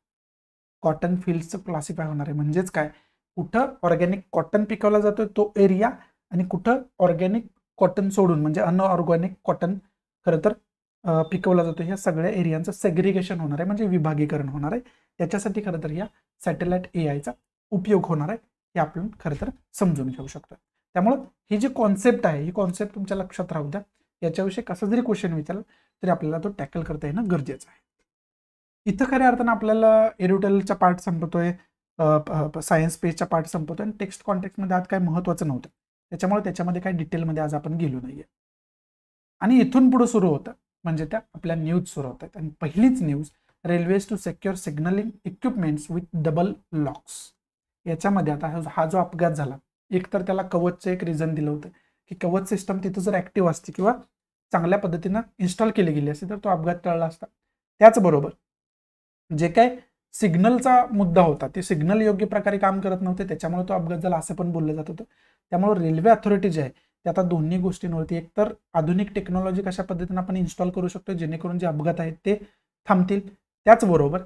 cotton फील्डचं classify होणार आहे म्हणजेच काय कुठं organic cotton पिकवला जातो तो area आणि कुठं ऑर्गॅनिक कॉटन सोडून म्हणजे अनऑर्गॅनिक कॉटन खरं तर पिकवला जातो ह्या सगळ्या एरियांचं सेग्रिगेशन होणार आहे म्हणजे विभागीकरण होणार आहे त्याच्यासाठी खरं तर या सॅटेलाइट ए आयचा उपयोग होणार आहे हे आपण खरं तर समजून घेऊ शकतो त्यामुळं ही जी कॉन्सेप्ट आहे ही कॉन्सेप्ट तुमच्या लक्षात राहू द्या याच्याविषयी कसं जरी क्वेश्चन विचारलं तरी आपल्याला तो टॅकल करता येणं गरजेचं आहे इथं खऱ्या अर्थानं आपल्याला एरिटेलचा पार्ट संपतोय सायन्स पेजचा पार्ट संपवतो आणि टेक्स्ट कॉन्टेक्टमध्ये आज काय महत्त्वाचं नव्हतं त्याच्यामुळे त्याच्यामध्ये काय डिटेलमध्ये आज आपण गेलो नाही आहे आणि इथून पुढं सुरू होतं म्हणजे त्या आपल्या न्यूज सुरू होत आणि पहिलीच news railways to secure signalling equipments with double locks याच्यामध्ये आता हा जो अपघात झाला एक तर त्याला कवचचं एक रिझन दिलं होतं की कवच सिस्टम तिथं जर ॲक्टिव्ह असते किंवा चांगल्या पद्धतीनं इन्स्टॉल केली गेली असते तर तो अपघात टळला असता त्याचबरोबर जे काय सिग्नलचा मुद्दा होता ते सिग्नल योग्य प्रकारे काम करत नव्हते त्याच्यामुळे तो अपघात झाला असं पण बोललं जात होतं त्यामुळे रेल्वे अथॉरिटी जे आहे ते आता दोन्ही गोष्टींवरती तर आधुनिक टेक्नॉलॉजी कशा पद्धतीनं आपण इन्स्टॉल करू शकतो जेणेकरून जे अपघात आहेत ते थांबतील त्याचबरोबर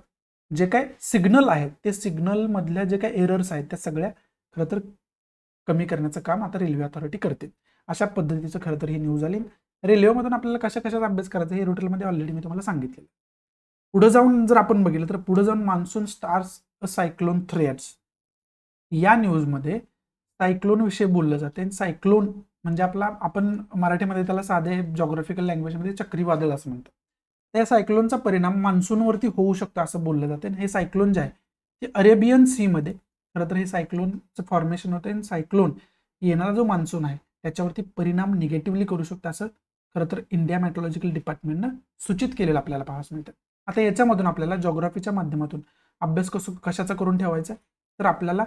जे काय सिग्नल आहेत ते सिग्नलमधल्या जे काय एरर्स आहेत त्या सगळ्या खरं तर कमी करण्याचं काम आता रेल्वे अथॉरिटी करते अशा पद्धतीचं खरं तर ही न्यूज आली रेल्वेमधून आपल्याला कशा कशाचा अभ्यास करायचा हे रोटेलमध्ये ऑलरेडी मी तुम्हाला सांगितलेलं पुढे जाऊन जर आपण बघितलं तर पुढे जाऊन monsoon stars a cyclone threats या न्यूजमध्ये विषयी बोललं जाते सायक्लोन म्हणजे आपला आपण मराठीमध्ये त्याला साधे जॉग्राफिकल लँग्वेजमध्ये चक्रीवादळ असं म्हणतात त्या सायक्लोनचा परिणाम मान्सूनवरती होऊ शकतो असं बोललं जातं हे सायक्लोन जे आहे ते अरेबियन सीमध्ये खरं तर हे सायक्लोनचं फॉर्मेशन होतं आणि सायक्लोन येणारा जो मान्सून आहे त्याच्यावरती परिणाम निगेटिव्हली करू शकतो असं खरं तर इंडिया मेट्रोलॉजिकल डिपार्टमेंटनं सूचित केलेलं आपल्याला पाहायला मिळतं आता याच्यामधून आपल्याला जॉग्राफीच्या माध्यमातून अभ्यास कसो कशाचा करून ठेवायचा तर आपल्याला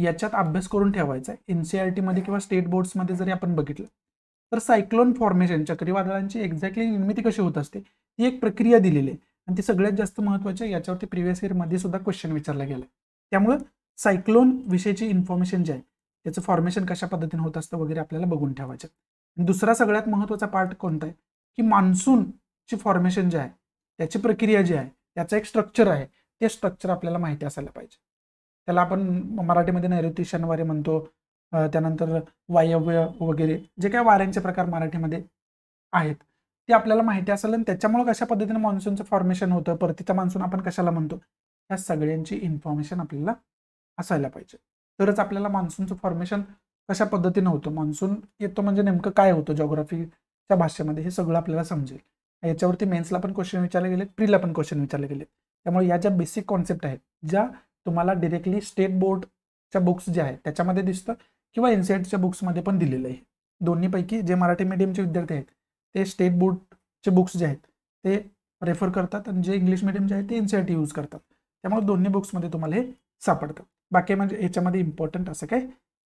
याच्यात अभ्यास करून ठेवायचा आहे एन सी आर e टीमध्ये किंवा स्टेट बोर्ड्समध्ये जरी आपण बघितलं तर सायक्लोन फॉर्मेशन चक्रीवादळांची एक्झॅक्टली निर्मिती कशी होत असते ती एक प्रक्रिया दिलेली आहे आणि ती सगळ्यात जास्त महत्त्वाची आहे याच्यावरती प्रिव्हियस इयरमध्ये सुद्धा क्वेश्चन विचारला गेला त्यामुळं सायक्लोन विषयीची इन्फॉर्मेशन जे आहे त्याचं फॉर्मेशन कशा पद्धतीने होत असतं वगैरे आपल्याला बघून ठेवायचं आणि दुसरा सगळ्यात महत्त्वाचा पार्ट कोणता आहे की मान्सूनची फॉर्मेशन जे आहे त्याची प्रक्रिया जी आहे त्याचं एक स्ट्रक्चर आहे ते स्ट्रक्चर आपल्याला माहिती असायला पाहिजे त्याला आपण मराठीमध्ये नैऋत्य शनिवारी म्हणतो त्यानंतर वायव्य वगैरे जे काही वाऱ्यांचे प्रकार मराठीमध्ये आहेत ती आपल्याला माहिती असेल आणि त्याच्यामुळे कशा पद्धतीने मान्सूनचं फॉर्मेशन होतं परतीचा मान्सून आपण कशाला म्हणतो या सगळ्यांची इन्फॉर्मेशन आपल्याला असायला पाहिजे तरच आपल्याला मान्सूनचं फॉर्मेशन कशा पद्धतीनं होतं मान्सून येतो म्हणजे नेमकं काय होतं जॉग्राफीच्या भाषेमध्ये हे सगळं आपल्याला समजेल याच्यावरती मेन्सला पण क्वेश्चन विचारले गेले प्रीला पण क्वेश्चन विचारले गेले त्यामुळे या ज्या बेसिक कॉन्सेप्ट आहेत ज्या तुम्हाला डिरेक्टली स्टेट बोर्डच्या बुक्स ज्या आहेत त्याच्यामध्ये दिसतं किंवा एनसीएटच्या e बुक्समध्ये पण दिलेलं आहे दोन्हीपैकी जे मराठी मीडियमचे विद्यार्थी आहेत ते स्टेट बोर्डचे बुक्स जे आहेत ते रेफर करतात आणि जे इंग्लिश जे आहेत ते N C R T use करतात त्यामुळे दोन्ही बुक्समध्ये तुम्हाला हे सापडतं बाकी म्हणजे याच्यामध्ये इम्पॉर्टंट असं काही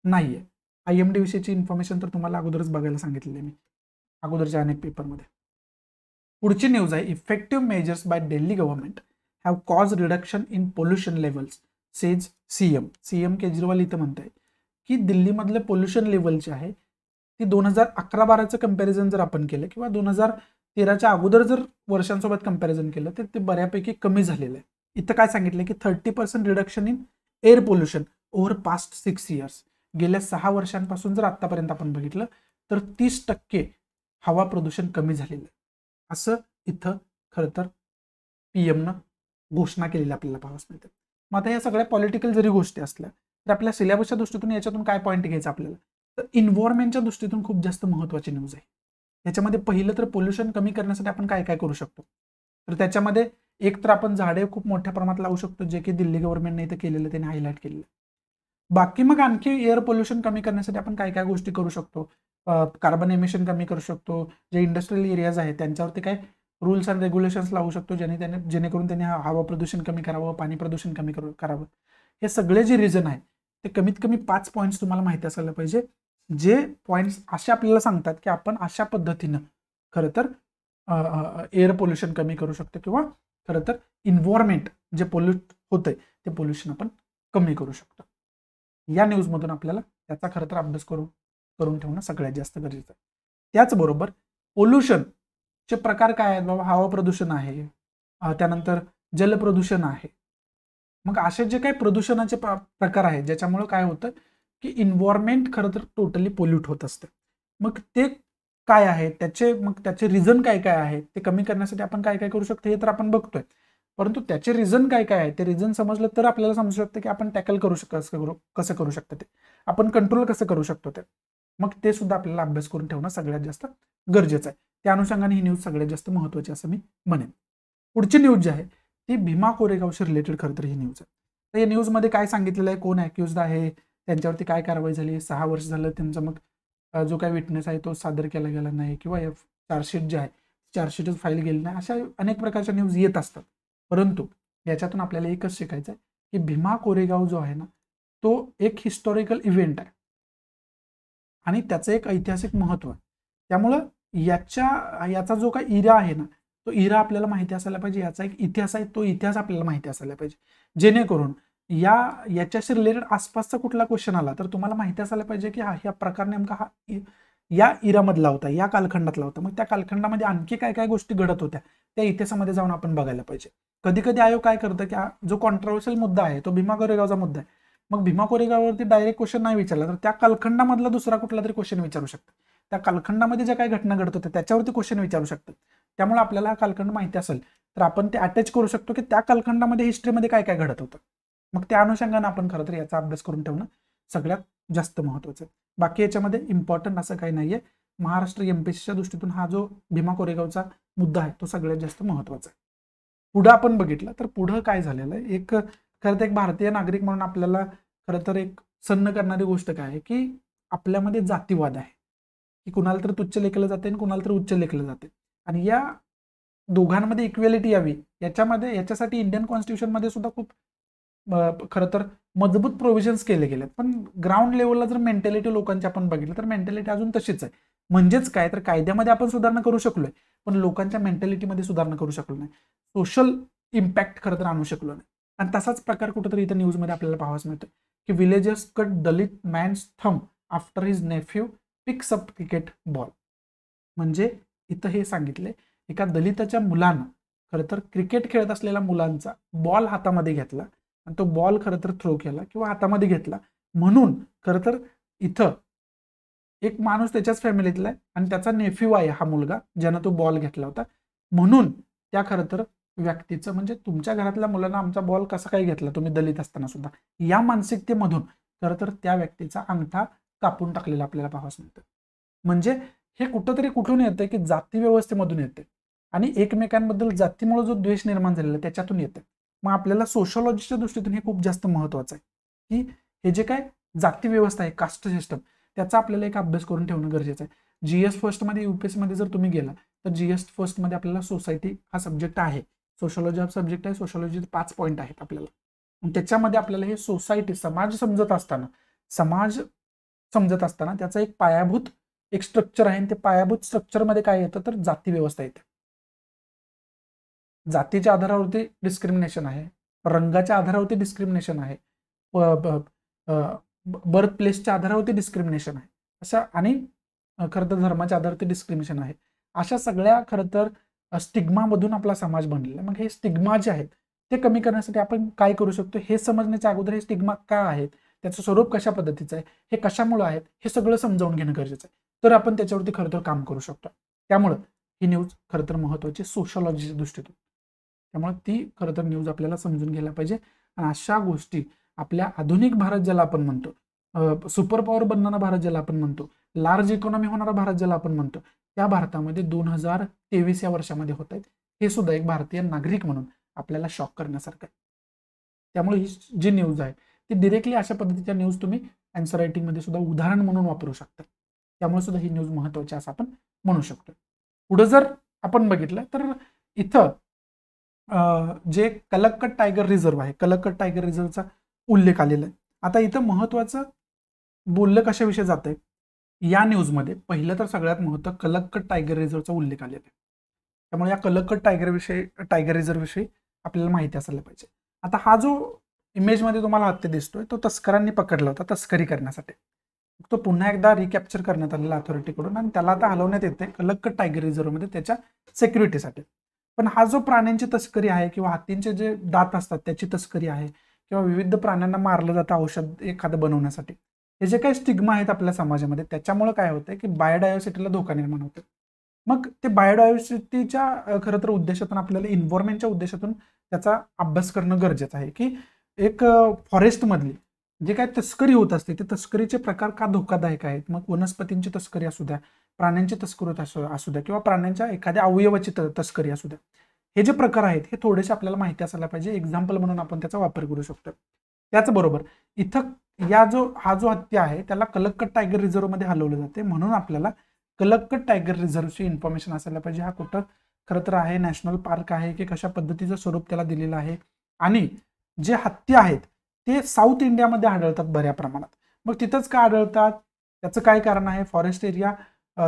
नाही आहे आय एम डी विषयीची इन्फॉर्मेशन तर तुम्हाला अगोदरच बघायला सांगितलेली मी अगोदरच्या अनेक पेपरमध्ये पुढची न्यूज आहे effective measures by Delhi government have cause reduction in pollution levels says C M C M Kejriwal इथं म्हणत आहे की दिल्लीमधलं पोल्युशन लेवल जे आहे ती दोन हजार अकरा बाराचं कम्पॅरिझन जर आपण केलं किंवा दोन हजार तेराच्या अगोदर जर वर्षांसोबत कम्पॅरिझन केलं तर ते बऱ्यापैकी कमी झालेलं आहे इथं काय सांगितलं की thirty percent reduction in air pollution over past six years गेल्या सहा वर्षांपासून जर आत्तापर्यंत आपण बघितलं तर तीस टक्के हवा प्रदूषण कमी झालेलं आहे असं इथं खरं तर पी एमनं घोषणा केलेली आपल्याला पाहावंच मिळते मग आता या सगळ्या पॉलिटिकल जरी गोष्टी असल्या तर आपल्या सिलेबसच्या दृष्टीतून याच्यातून काय पॉईंट घ्यायचा आपल्याला तर इन्व्हॉर्मेंटच्या दृष्टीतून खूप जास्त महत्वाची न्यूज आहे याच्यामध्ये पहिलं तर पोल्युशन कमी करण्यासाठी आपण काय काय करू शकतो तर त्याच्यामध्ये एक तर आपण झाडे खूप मोठ्या प्रमाणात लावू शकतो जे की दिल्ली गव्हर्नमेंटने इथं केलेलं त्यांनी हायलाईट केलेलं बाकी मग आणखी एअर पोल्युशन कमी करण्यासाठी आपण काय काय गोष्टी करू शकतो कार्बन एमिशन कमी करू शकतो जे इंडस्ट्रियल एरियाज आहेत त्यांच्यावरती काय रूल्स अँड रेग्युलेशन्स लावू शकतो ज्याने त्याने जेणेकरून त्यांनी हवा प्रदूषण कमी करावं पाणी प्रदूषण कमी करावं हे सगळे जे रिझन आहे ते कमीत कमी पाच पॉईंट्स तुम्हाला माहिती असायला पाहिजे जे पॉईंट्स असे आपल्याला सांगतात की आपण अशा पद्धतीनं खरं तर एअर पोल्युशन कमी करू शकतो किंवा खरं तर इन्व्हॉर्मेंट जे पोल्युट होतंय ते पोल्युशन आपण कमी करू शकतो या न्यूजमधून आपल्याला त्याचा खरं तर अभ्यास करू करून ठेवणं सगळ्यात जास्त गरजेचं आहे त्याचबरोबर पोल्युशनचे प्रकार काय आहेत बाबा हवा प्रदूषण आहे त्यानंतर जलप्रदूषण आहे मग असे जे काही प्रदूषणाचे प्रकार आहेत ज्याच्यामुळे काय होतं की इन्व्हॉर्मेंट खरं तर टोटली पोल्यूट होत असते मग ते काय आहे त्याचे मग त्याचे रिझन काय काय आहे ते कमी करण्यासाठी आपण काय काय करू शकतो हे तर आपण बघतोय परंतु त्याचे रिझन काय काय आहे ते रिझन समजलं तर आपल्याला समजू शकतं की आपण टॅकल करू शक कसं करू शकतो ते आपण कंट्रोल कसं करू शकतो ते मग ते सुद्धा आपल्याला अभ्यास करून ठेवणं सगळ्यात जास्त गरजेचं आहे त्या अनुषंगाने ही न्यूज सगळ्यात जास्त महत्वाची असं मी म्हणेन पुढची न्यूज जी आहे ती भीमा कोरेगावशी रिलेटेड खरं तर ही न्यूज आहे तर या न्यूजमध्ये काय सांगितलेलं आहे कोण अॅक्युज आहे त्यांच्यावरती काय कारवाई झाली सहा वर्ष झालं त्यांचा मग जो काही विटनेस आहे तो सादर केला गेला नाही किंवा एफ चार्जशीट जे आहे चार्जशीटच फाईल गेली नाही अशा अनेक प्रकारच्या न्यूज येत असतात परंतु याच्यातून आपल्याला एकच शिकायचं आहे की भीमा कोरेगाव जो आहे ना तो एक हिस्टॉरिकल इव्हेंट आहे आणि त्याचं एक ऐतिहासिक महत्व आहे त्यामुळं याच्या याचा जो काही इरा आहे ना तो इरा आपल्याला माहिती असायला पाहिजे याचा एक इतिहास आहे तो इतिहास आपल्याला माहिती असायला पाहिजे जेणेकरून या याच्याशी रिलेटेड आसपासचा कुठला क्वेश्चन आला तर तुम्हाला माहिती असायला पाहिजे की हा ह्या प्रकार नेमका हा या इरामधला होता या कालखंडातला होता मग त्या कालखंडामध्ये आणखी काय काय गोष्टी घडत होत्या त्या इतिहासामध्ये जाऊन आपण बघायला पाहिजे कधी कधी आयोग काय करतं की जो कॉन्ट्रोवर्शियल मुद्दा आहे तो भीमा कोरेगावचा मुद्दा आहे मग भीमा कोरेगाववरती डायरेक्ट क्वेश्चन नाही विचारला तर त्या कालखंडामधला दुसरा कुठला तरी क्वेश्चन विचारू शकतो त्या कालखंडामध्ये ज्या काही घटना घडत होत्या त्याच्यावरती क्वेश्चन विचारू शकतो त्यामुळे आपल्याला हा कालखंड माहिती असेल तर आपण ते अटॅच करू शकतो की त्या कालखंडामध्ये हिस्ट्रीमध्ये काय काय घडत होतं मग त्या अनुषंगानं आपण खरं तर याचा अभ्यास करून ठेवणं सगळ्यात जास्त महत्वाचं बाकी याच्यामध्ये इम्पॉर्टंट असं काही नाहीये महाराष्ट्र एमपीसीच्या दृष्टीतून हा जो भीमा कोरेगावचा मुद्दा आहे तो सगळ्यात जास्त महत्वाचा आहे पुढं आपण बघितलं तर पुढं काय झालेलं आहे एक खरं तर एक भारतीय नागरिक म्हणून आपल्याला खरं तर एक सन्न करणारी गोष्ट काय आहे की आपल्यामध्ये जातीवाद आहे की कुणाला तर तुच्छ लेखलं जाते आणि कुणाला तर उच्च लेखलं जाते आणि या दोघांमध्ये इक्वेलिटी यावी याच्यामध्ये याच्यासाठी इंडियन कॉन्स्टिट्यूशनमध्ये सुद्धा खूप खरं तर मजबूत प्रोविजन्स केले गेलेत पण ग्राउंड लेवलला जर मेंटॅलिटी लोकांची आपण बघितलं तर मेंटॅलिटी अजून तशीच आहे म्हणजेच काय तर कायद्यामध्ये आपण सुधारणा करू शकलोय पण लोकांच्या मेंटॅलिटीमध्ये सुधारणा करू शकलो नाही सोशल इम्पॅक्ट खरं तर आणू शकलो नाही आणि तसाच प्रकार कुठेतरी इथं न्यूजमध्ये आपल्याला पाहावंच मिळतोय की villagers cut Dalit man's thumb after his nephew picks up cricket ball म्हणजे इथं हे सांगितले एका दलिताच्या मुलानं खरं तर क्रिकेट खेळत असलेल्या मुलांचा बॉल हातामध्ये घेतला आणि तो बॉल खरं तर थ्रो केला किंवा हातामध्ये घेतला म्हणून खरं तर इथं एक माणूस त्याच्याच फॅमिलीतला आहे आणि त्याचा नेफ्यू आहे हा मुलगा ज्यानं तो बॉल घेतला होता म्हणून त्या खरं तर व्यक्तीचं म्हणजे तुमच्या घरातल्या मुलांना आमचा बॉल कसा काय घेतला तुम्ही दलित असताना सुद्धा या मानसिकतेमधून खरं तर त्या व्यक्तीचा अंगठा कापून टाकलेला आपल्याला पाहावं मिळतं म्हणजे हे कुठंतरी कुठून येतं की जाती व्यवस्थेमधून येते आणि एकमेकांबद्दल जातीमुळे जो द्वेष निर्माण झालेला त्याच्यातून येते मग आपल्याला सोशलॉजीच्या दृष्टीतून हे खूप जास्त महत्वाचं आहे की हे जे काय जाती व्यवस्था आहे कास्ट सिस्टम त्याचा आपल्याला एक अभ्यास करून ठेवणं गरजेचं आहे जीएस फर्स्टमध्ये मध्ये जर तुम्ही गेला तर जीएस फर्स्टमध्ये आपल्याला सोसायटी हा सब्जेक्ट आहे सोशलॉजी हा सब्जेक्ट आहे सोशलॉजी पाच पॉईंट आहेत आपल्याला त्याच्यामध्ये आपल्याला हे सोसायटी समाज समजत असताना समाज समजत असताना त्याचा एक पायाभूत एक स्ट्रक्चर आहे आणि ते पायाभूत स्ट्रक्चरमध्ये काय येतं तर जाती व्यवस्था येते जातीच्या आधारावरती डिस्क्रिमिनेशन आहे रंगाच्या आधारावरती डिस्क्रिमिनेशन आहे बर्थ प्लेसच्या आधारावरती डिस्क्रिमिनेशन आहे अशा आणि खरं तर धर्माच्या आधारावरती डिस्क्रिमिनेशन आहे अशा सगळ्या खरं तर स्टिग्मामधून आपला समाज बनलेला मग हे स्टिग्मा जे आहेत ते कमी करण्यासाठी आपण काय करू शकतो हे समजण्याच्या अगोदर हे स्टिग्मा का आहेत त्याचं स्वरूप कशा पद्धतीचं आहे हे कशामुळं आहेत हे सगळं समजावून घेणं गरजेचं आहे तर आपण त्याच्यावरती खरं तर काम करू शकतो त्यामुळं ही न्यूज खरं तर महत्वाची सोशॉलॉजीच्या दृष्टीतून त्यामुळे ती खरं तर न्यूज आपल्याला समजून घ्यायला पाहिजे आणि अशा गोष्टी आपल्या आधुनिक भारत ज्याला आपण म्हणतो सुपर पॉवर बनणारा भारत ज्याला आपण म्हणतो लार्ज इकॉनॉमी होणारा भारत ज्याला आपण म्हणतो त्या भारतामध्ये दोन हजार तेवीस या वर्षामध्ये होत आहेत हे सुद्धा एक भारतीय नागरिक म्हणून आपल्याला शॉक करण्यासारखं आहे त्यामुळे ही जी न्यूज आहे ती डिरेक्टली अशा पद्धतीच्या न्यूज तुम्ही अँसर रायटिंगमध्ये सुद्धा उदाहरण म्हणून वापरू शकता त्यामुळे सुद्धा ही न्यूज महत्वाची असं आपण म्हणू शकतो पुढं जर आपण बघितलं तर इथं जे कलक्कट टायगर रिझर्व आहे कलक्कट टायगर रिझर्वचा उल्लेख आलेला आहे आता इथं महत्त्वाचं बोललं कशाविषयी जात आहे या न्यूजमध्ये पहिलं तर सगळ्यात महत्त्व कलक्कट टायगर रिझर्वचा उल्लेख आलेला आहे त्यामुळे या कलक्कट टायगर विषयी टायगर रिझर्वविषयी आपल्याला माहिती असायला पाहिजे आता हा जो इमेजमध्ये तुम्हाला हत्ते दिसतोय तो तस्करांनी पकडला होता तस्करी करण्यासाठी तो पुन्हा एकदा रिकॅप्चर करण्यात आलेला अथॉरिटीकडून आणि त्याला आता हलवण्यात येते कलक्कट टायगर मध्ये त्याच्या सेक्युरिटीसाठी पण हा जो प्राण्यांची तस्करी आहे किंवा हत्तींचे जे दात असतात त्याची तस्करी आहे किंवा विविध प्राण्यांना मारलं जातं औषध एखादं बनवण्यासाठी हे जे काही स्टिग्मा आहेत आपल्या समाजामध्ये त्याच्यामुळे काय होतं की बायोडायव्हर्सिटीला धोका निर्माण होतो मग ते बायोडायव्हर्सिटीच्या खरं तर उद्देशातून आपल्याला इन्व्हॉर्मेंटच्या उद्देशातून त्याचा अभ्यास करणं गरजेचं आहे की एक फॉरेस्टमधली जे काय तस्करी होत असते ते तस्करीचे प्रकार का धोकादायक आहेत मग वनस्पतींची तस्करी असू द्या प्राण्यांची तस्करी असू असू द्या किंवा प्राण्यांच्या एखाद्या अवयवाची तस्करी असू द्या हे जे प्रकार आहेत हे थोडेसे आपल्याला माहिती असायला पाहिजे एक्झाम्पल म्हणून आपण त्याचा वापर करू शकतो त्याचबरोबर इथं या जो हा जो हत्या आहे त्याला कलक्कट टायगर मध्ये हलवलं जाते म्हणून आपल्याला कलक्कट टायगर रिझर्व्हची इन्फॉर्मेशन असायला पाहिजे हा कुठं खरं तर आहे नॅशनल पार्क आहे की कशा पद्धतीचं स्वरूप त्याला दिलेलं आहे आणि जे हत्या आहेत ते साऊथ इंडियामध्ये आढळतात बऱ्या प्रमाणात मग तिथंच का आढळतात त्याचं काय कारण आहे फॉरेस्ट एरिया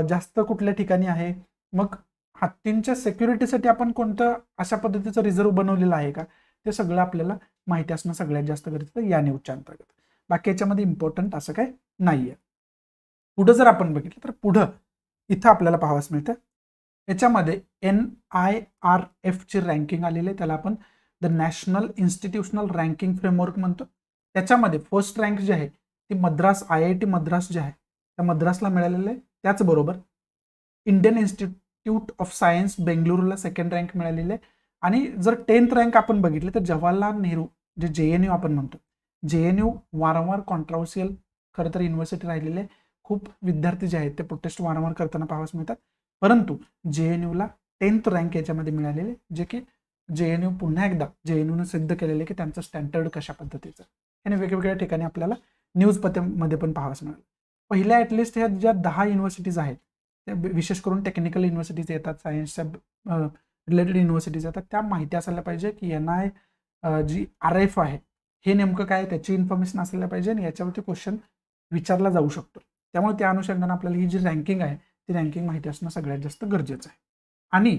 जास्त कुठल्या ठिकाणी आहे मग हत्तींच्या सेक्युरिटीसाठी आपण कोणतं अशा पद्धतीचं रिझर्व्ह बनवलेलं आहे का ते सगळं आपल्याला माहिती असणं सगळ्यात जास्त गरजेचं या न्यूजच्या अंतर्गत बाकी याच्यामध्ये इम्पॉर्टंट असं काय नाही आहे पुढं जर आपण बघितलं तर पुढं इथं आपल्याला पाहावंच मिळतं याच्यामध्ये एन आय आर एफची रँकिंग आलेली आहे त्याला आपण the national institutional ranking framework म्हणतो त्याच्यामध्ये फर्स्ट रँक जी आहे ती Madras I I T Madras जे आहे त्या मद्रासला मिळालेलं आहे त्याचबरोबर इंडियन इन्स्टिट्यूट ऑफ सायन्स बेंगलुरूला सेकंड रँक मिळालेली आहे आणि जर टेन्थ रँक आपण बघितले तर जवाहरलाल नेहरू जे जे एन यू आपण म्हणतो जे एन यू वारंवार कॉन्ट्रावर्सियल खरं तर युनिव्हर्सिटी राहिलेले खूप विद्यार्थी जे आहेत ते प्रोटेस्ट वारंवार करताना पाहावयास मिळतात परंतु जे एन यूला टेन्थ रँक याच्यामध्ये मिळालेले जे की जे एन यू पुन्हा एकदा जे एन यूनं सिद्ध केलेले की त्यांचं स्टँडर्ड कशा पद्धतीचं आणि वेगवेगळ्या ठिकाणी आपल्याला न्यूज पत्यामध्ये पण पाहावंच मिळालं पहिल्या ॲटलिस्ट ह्या ज्या दहा युनिव्हर्सिटीज आहेत विशेष करून टेक्निकल युनिव्हर्सिटीज येतात सायन्सच्या रिलेटेड युनिव्हर्सिटीज येतात त्या माहिती असायला पाहिजे की N I G R F आहे हे नेमकं काय त्याची इन्फॉर्मेशन असायला पाहिजे आणि याच्यावरती क्वेश्चन विचारला जाऊ शकतो त्यामुळे त्या अनुषंगाने आपल्याला ही जी रँकिंग आहे ती रँकिंग माहिती असणं सगळ्यात जास्त गरजेचं आहे आणि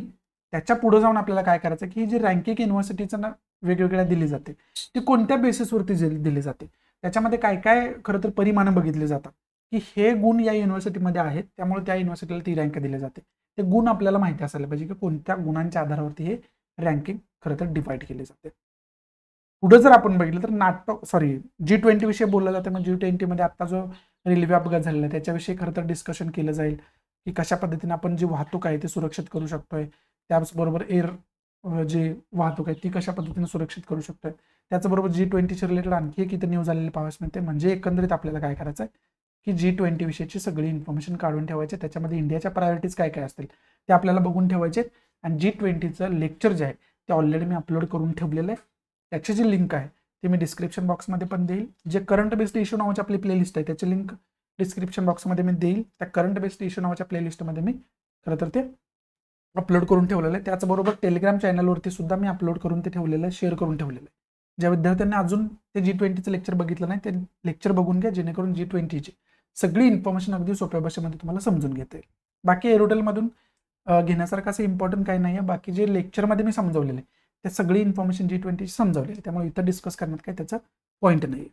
त्याच्या पुढे जाऊन आपल्याला काय करायचं की ही जी रँकिंग युनिव्हर्सिटीचं ना वेगवेगळ्या दिली जाते ती कोणत्या बेसिसवरती दिली जाते त्याच्यामध्ये काय काय खरं तर परिमाणं बघितले जातात की हे गुण या युनिव्हर्सिटीमध्ये आहेत त्यामुळे त्या युनिव्हर्सिटीला ती रँक दिली जाते ते गुण आपल्याला माहिती असायला पाहिजे की कोणत्या गुणांच्या आधारावरती हे रँकिंग खरं तर डिवाइड केले जाते पुढे जर आपण बघितलं तर नाटक सॉरी जी ट्वेंटी विषयी बोललं जातं मग जी ट्वेंटीमध्ये आता जो रेल्वे अपघात झालेला आहे त्याच्याविषयी खरं तर डिस्कशन केलं जाईल की कशा पद्धतीने आपण जी वाहतूक आहे ती सुरक्षित करू शकतोय त्याचबरोबर एअर जी वाहतूक आहे ती कशा पद्धतीने सुरक्षित करू शकतोय त्याचबरोबर जी ट्वेंटीच्या रिलेटेड आणखी एक इथं न्यूज आलेली पाहायला मिळते म्हणजे एकंदरीत आपल्याला काय करायचं आहे की जी ट्वेंटी विषयीची सगळी इन्फॉर्मेशन काढून ठेवायचे त्याच्यामध्ये इंडियाच्या प्रायोरिटीज काय काय असतील ते आपल्याला बघून ठेवायचे आणि जी ट्वेंटीचं लेक्चर जे आहे ते ऑलरेडी मी अपलोड करून ठेवलेलं आहे त्याची जी लिंक आहे ती मी डिस्क्रिप्शन बॉक्समध्ये पण देईल जे करंट बेस्ड इश्यू नावाची आपली प्लेलिस्ट आहे त्याची लिंक डिस्क्रिप्शन बॉक्समध्ये मी देईल त्या करंट बेस्ड इश्यू नावाच्या प्लेलिस्टमध्ये मी खरं तर ते अपलोड करून ठेवलेलं आहे त्याचबरोबर टेलिग्राम चॅनलवरती सुद्धा मी अपलोड करून ते ठेवलेलं आहे शेअर करून ठेवलेलं आहे ज्या विद्यार्थ्यांनी अजून ते जी ट्वेंटीचं लेक्चर बघितलं नाही ते लेक्चर बघून घ्या जेणेकरून जी ट्वेंटीचे सगळी इन्फॉर्मेशन अगदी सोप्या भाषेमध्ये तुम्हाला समजून घेते बाकी मधून घेण्यासारखं असं इम्पॉर्टंट काही नाही आहे बाकी जे लेक्चरमध्ये मी समजवलेले त्या सगळी इन्फॉर्मेशन जी ट्वेंटीची समजवलेली त्यामुळे इथं डिस्कस करण्यात काही त्याचा पॉईंट नाही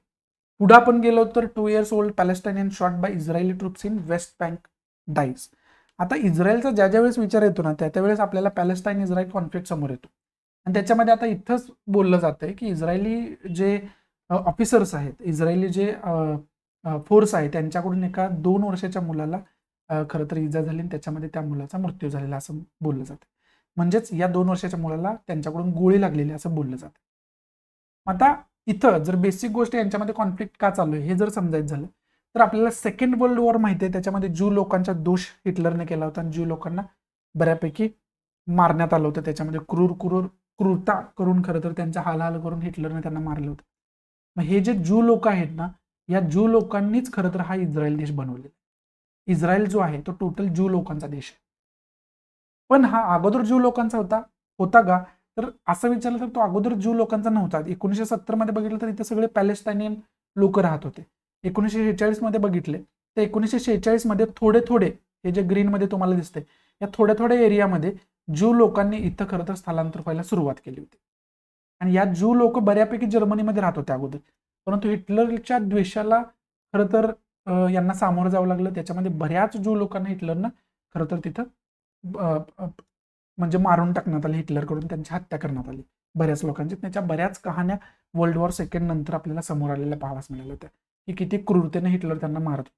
पुढे आपण गेलो तर two years old Palestinian shot by Israeli troops in West Bank dies आता इस्रायलचा ज्या ज्या वेळेस विचार येतो ना त्या त्यावेळेस आपल्याला पॅलेस्टाईन इस्रायल कॉन्फ्लिक्ट समोर येतो आणि त्याच्यामध्ये आता इथंच बोललं जातंय की इस्रायली जे ऑफिसर्स आहेत इस्रायली जे फोर्स आहे त्यांच्याकडून एका दोन वर्षाच्या मुलाला खरं तर इजा झाली आणि त्याच्यामध्ये त्या मुलाचा मृत्यू झालेला असं बोललं जातं म्हणजेच या दोन वर्षाच्या मुलाला त्यांच्याकडून गोळी लागलेली असं बोललं जातं आता इथं जर बेसिक गोष्ट यांच्यामध्ये कॉन्फ्लिक्ट का चालू आहे हे जर समजायचं झालं तर आपल्याला सेकंड वर्ल्ड वॉर माहिती आहे त्याच्यामध्ये ज्यू लोकांचा दोष हिटलरने केला होता आणि ज्यू लोकांना बऱ्यापैकी मारण्यात आलं होतं त्याच्यामध्ये क्रूर क्रूर क्रूरता करून खरं तर त्यांचा हाल करून हिटलरने त्यांना मारलं होतं मग हे जे ज्यू लोक आहेत ना या ज्यू लोकांनीच खरं तर हा इस्रायल देश बनवले इस्रायल जो आहे तो टोटल ज्यू लोकांचा देश आहे पण हा अगोदर ज्यू लोकांचा होता होता का तर असं विचारलं तर तो अगोदर ज्यू लोकांचा नव्हता एकोणीसशे मध्ये बघितलं तर इथे सगळे पॅलेस्टायनियन लोक राहत होते एकोणीसशे मध्ये बघितले तर एकोणीसशे मध्ये थोडे थोडे हे जे ग्रीन मध्ये तुम्हाला दिसते या थोड्या थोड्या एरियामध्ये ज्यू लोकांनी इथं खरं तर स्थलांतर व्हायला सुरुवात केली होती आणि या ज्यू लोक बऱ्यापैकी जर्मनीमध्ये राहत होते अगोदर परंतु हिटलरच्या द्वेषाला खरं तर यांना सामोरं जावं लागलं त्याच्यामध्ये बऱ्याच जो लोकांना हिटलरनं खरं तर तिथं म्हणजे मारून टाकण्यात आले हिटलरकडून त्यांची हत्या करण्यात आली बऱ्याच लोकांची त्याच्या बऱ्याच कहाण्या वर्ल्ड वॉर सेकंड नंतर आपल्याला समोर आलेल्या पाहावास मिळाल्या होत्या की किती क्रूरतेने हिटलर त्यांना मारत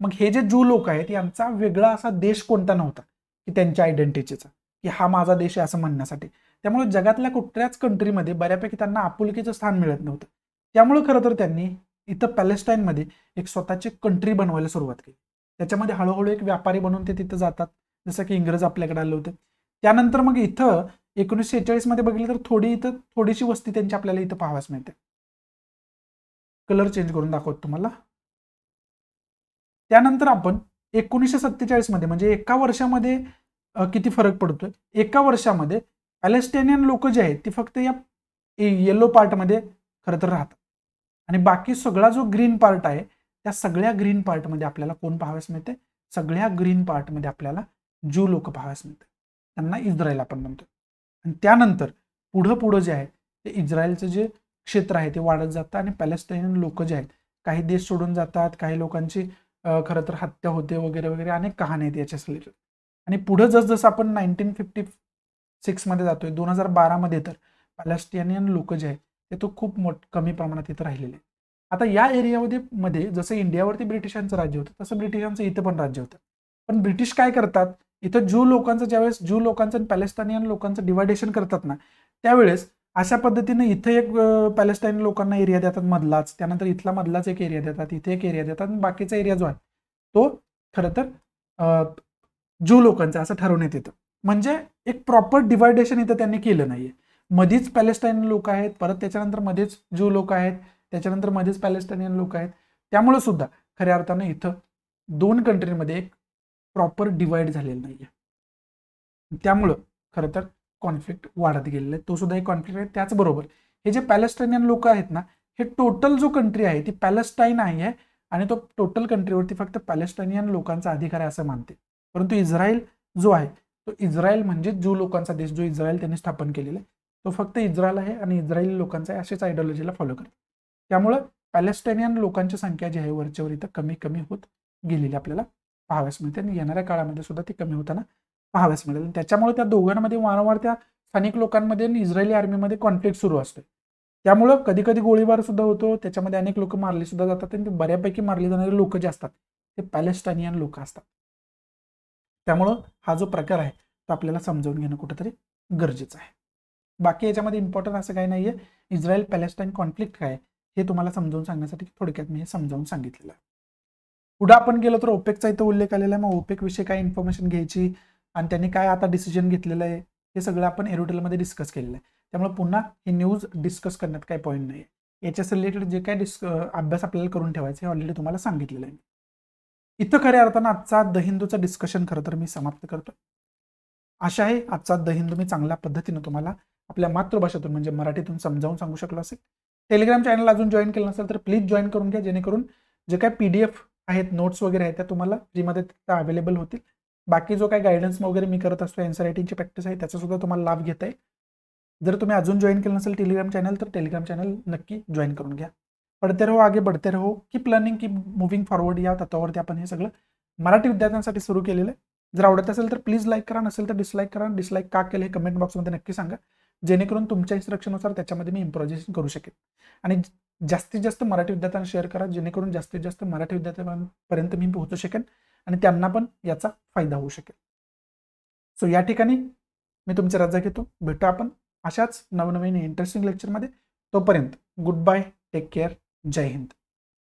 मग हे जे जू लोक आहेत यांचा वेगळा असा देश कोणता नव्हता की त्यांच्या आयडेंटिटीचा की हा माझा देश आहे असं म्हणण्यासाठी त्यामुळे जगातल्या कुठल्याच कंट्रीमध्ये बऱ्यापैकी त्यांना आपुलकीचं स्थान मिळत नव्हतं त्यामुळे खरं तर त्यांनी इथं पॅलेस्टाईनमध्ये एक स्वतःची कंट्री बनवायला सुरुवात केली त्याच्यामध्ये हळूहळू एक व्यापारी बनून ते तिथं जातात जसं की इंग्रज आपल्याकडे आले होते त्यानंतर मग इथं एकोणीसशे मध्ये बघितलं तर थोडी इथं थोडीशी वस्ती त्यांची आपल्याला इथं पाहावास मिळते कलर चेंज करून दाखवत तुम्हाला त्यानंतर आपण एकोणीसशे सत्तेचाळीसमध्ये म्हणजे एका वर्षामध्ये किती फरक पडतोय एका वर्षामध्ये पॅलेस्टेनियन लोक जे आहेत ते फक्त या येलो पार्टमध्ये खरं तर राहतात आणि बाकी सगळा जो ग्रीन पार्ट आहे त्या सगळ्या ग्रीन पार्टमध्ये आपल्याला कोण पाहावेस मिळते सगळ्या ग्रीन पार्टमध्ये आपल्याला ज्यू लोक पाहाव्यास मिळते त्यांना इस्रायल आपण म्हणतो आणि त्यानंतर पुढं पुढं जे आहे ते इस्रायलचं जे क्षेत्र आहे ते वाढत जातं आणि पॅलेस्टाईन लोक जे आहेत काही देश सोडून जातात काही लोकांची खरं तर हत्या होते वगैरे वगैरे अनेक कहाणी आहेत याच्या रिलेटेड आणि पुढं जसजसं आपण नाईन्टीन फिफ्टी सिक्समध्ये जातोय दोन हजार बारामध्ये तर पॅलेस्टिनियन लोक जे आहेत ते तो खूप मोठ कमी प्रमाणात इथं राहिलेले आता या एरियामध्ये मध्ये जसं इंडियावरती ब्रिटिशांचं राज्य होतं तसं ब्रिटिशांचं इथं पण राज्य होतं पण ब्रिटिश काय करतात इथं ज्यू लोकांचं ज्यावेळेस ज्यू लोकांचं आणि पॅलेस्टानियन लोकांचं डिवायडेशन करतात ना त्यावेळेस अशा पद्धतीनं इथं एक पॅलेस्टाईन लोकांना एरिया देतात मधलाच त्यानंतर इथला मधलाच एक एरिया देतात इथे एक एरिया देतात आणि बाकीचा एरिया जो आहे तो खरं तर ज्यू लोकांचा असं ठरवण्यात येतं म्हणजे एक प्रॉपर डिवायडेशन इथं त्यांनी केलं नाहीये मध्येच पॅलेस्टाईन लोक आहेत परत त्याच्यानंतर मध्येच ज्यू लोक आहेत त्याच्यानंतर मध्येच पॅलेस्टाईनियन लोक आहेत त्यामुळे सुद्धा खऱ्या अर्थानं इथं दोन कंट्रीमध्ये एक प्रॉपर डिवाइड नाही नाहीये त्यामुळं खरं तर कॉन्फ्लिक्ट वाढत गेलेला आहे तो सुद्धा एक कॉन्फ्लिक्ट आहे त्याचबरोबर हे जे पॅलेस्टाईनियन लोक आहेत ना हे टोटल जो कंट्री आहे ती पॅलेस्टाईन आहे आणि तो टोटल कंट्रीवरती फक्त पॅलेस्टाईनियन लोकांचा अधिकार आहे असं मानते परंतु इस्रायल जो आहे तो इस्रायल म्हणजेच जो लोकांचा देश जो इस्रायल त्यांनी स्थापन केलेला आहे तो फक्त इस्रायल आहे आणि इस्रायली लोकांचा आहे अशाच आयडिओलॉजीला फॉलो करेल त्यामुळं पॅलेस्टायनियन लोकांची संख्या जी आहे वरच्यावर इथं कमी कमी होत गेलेली आपल्याला पाहाव्यास मिळते आणि येणाऱ्या काळामध्ये सुद्धा ती कमी होताना पाहाव्यास मिळेल त्याच्यामुळे त्या दोघांमध्ये वारंवार त्या स्थानिक लोकांमध्ये आणि इस्रायली आर्मीमध्ये कॉन्फ्लिक्ट सुरू असते त्यामुळं कधी कधी गोळीबार सुद्धा होतो त्याच्यामध्ये अनेक लोक मारले सुद्धा जातात आणि बऱ्यापैकी मारले जाणारे लोक जे असतात ते पॅलेस्टायनियन लोक असतात त्यामुळं हा जो प्रकार आहे तो आपल्याला समजावून घेणं कुठंतरी गरजेचं आहे बाकी याच्यामध्ये इम्पॉर्टंट असं काही नाही आहे इस्रायल पॅलेस्टाईन कॉन्फ्लिक्ट काय हे तुम्हाला समजावून सांगण्यासाठी थोडक्यात मी हे समजावून सांगितलेलं आहे पुढं आपण गेलो तर ओपेकचा इथं उल्लेख आलेला आहे मग ओपेकविषयी काय इन्फॉर्मेशन घ्यायची आणि त्यांनी काय आता डिसिजन घेतलेलं आहे हे सगळं आपण एरोटेलमध्ये डिस्कस केलेलं आहे त्यामुळे पुन्हा हे न्यूज डिस्कस करण्यात काही पॉईंट नाही याच्या रिलेटेड जे काय डिस्क अभ्यास आपल्याला करून ठेवायचं हे ऑलरेडी तुम्हाला सांगितलेलं आहे इथं खऱ्या अर्थानं आजचा द हिंदूचं डिस्कशन खरं तर मी समाप्त करतो आशा आहे आजचा द हिंदू मी चांगल्या पद्धतीनं तुम्हाला आपल्या मातृभाषेतून म्हणजे मराठीतून समजावून सांगू शकलो असेल टेलिग्राम चॅनल अजून जॉईन केलं नसेल तर प्लीज जॉईन करून घ्या जेणेकरून जे काय पी डी एफ आहेत नोट्स वगैरे आहेत त्या तुम्हाला फ्रीमध्ये त्या अवेलेबल होतील बाकी जो काय गायडन्स वगैरे मी करत असतो एन्सर रायटिंगची प्रॅक्टिस आहे त्याचा सुद्धा तुम्हाला लाभ घेता येईल जर तुम्ही अजून जॉईन केलं नसेल टेलिग्राम चॅनल तर टेलिग्राम चॅनल नक्की जॉईन करून घ्या पडते रहो आगे बढते रहो keep learning keep moving forward या तत्वावरती आपण हे सगळं मराठी विद्यार्थ्यांसाठी सुरू केलेलं आहे जर आवडत असेल तर प्लीज लाईक करा नसेल तर डिसलाईक करा डिसलाईक का केलं हे कमेंट बॉक्समध्ये नक्की सांगा जेणेकरून तुमच्या इन्स्ट्रक्शननुसार त्याच्यामध्ये मी इम्प्रोजेशन करू शकेन आणि जास्तीत जास्त मराठी विद्यार्थ्यांना शेअर करा जेणेकरून जास्तीत जास्त मराठी विद्यार्थ्यांपर्यंत मी पोहोचू शकेन आणि त्यांना पण याचा फायदा होऊ शकेल सो या ठिकाणी मी तुमची रजा घेतो भेटू आपण अशाच नवनवीन इंटरेस्टिंग लेक्चरमध्ये तोपर्यंत गुड बाय टेक केअर जय हिंद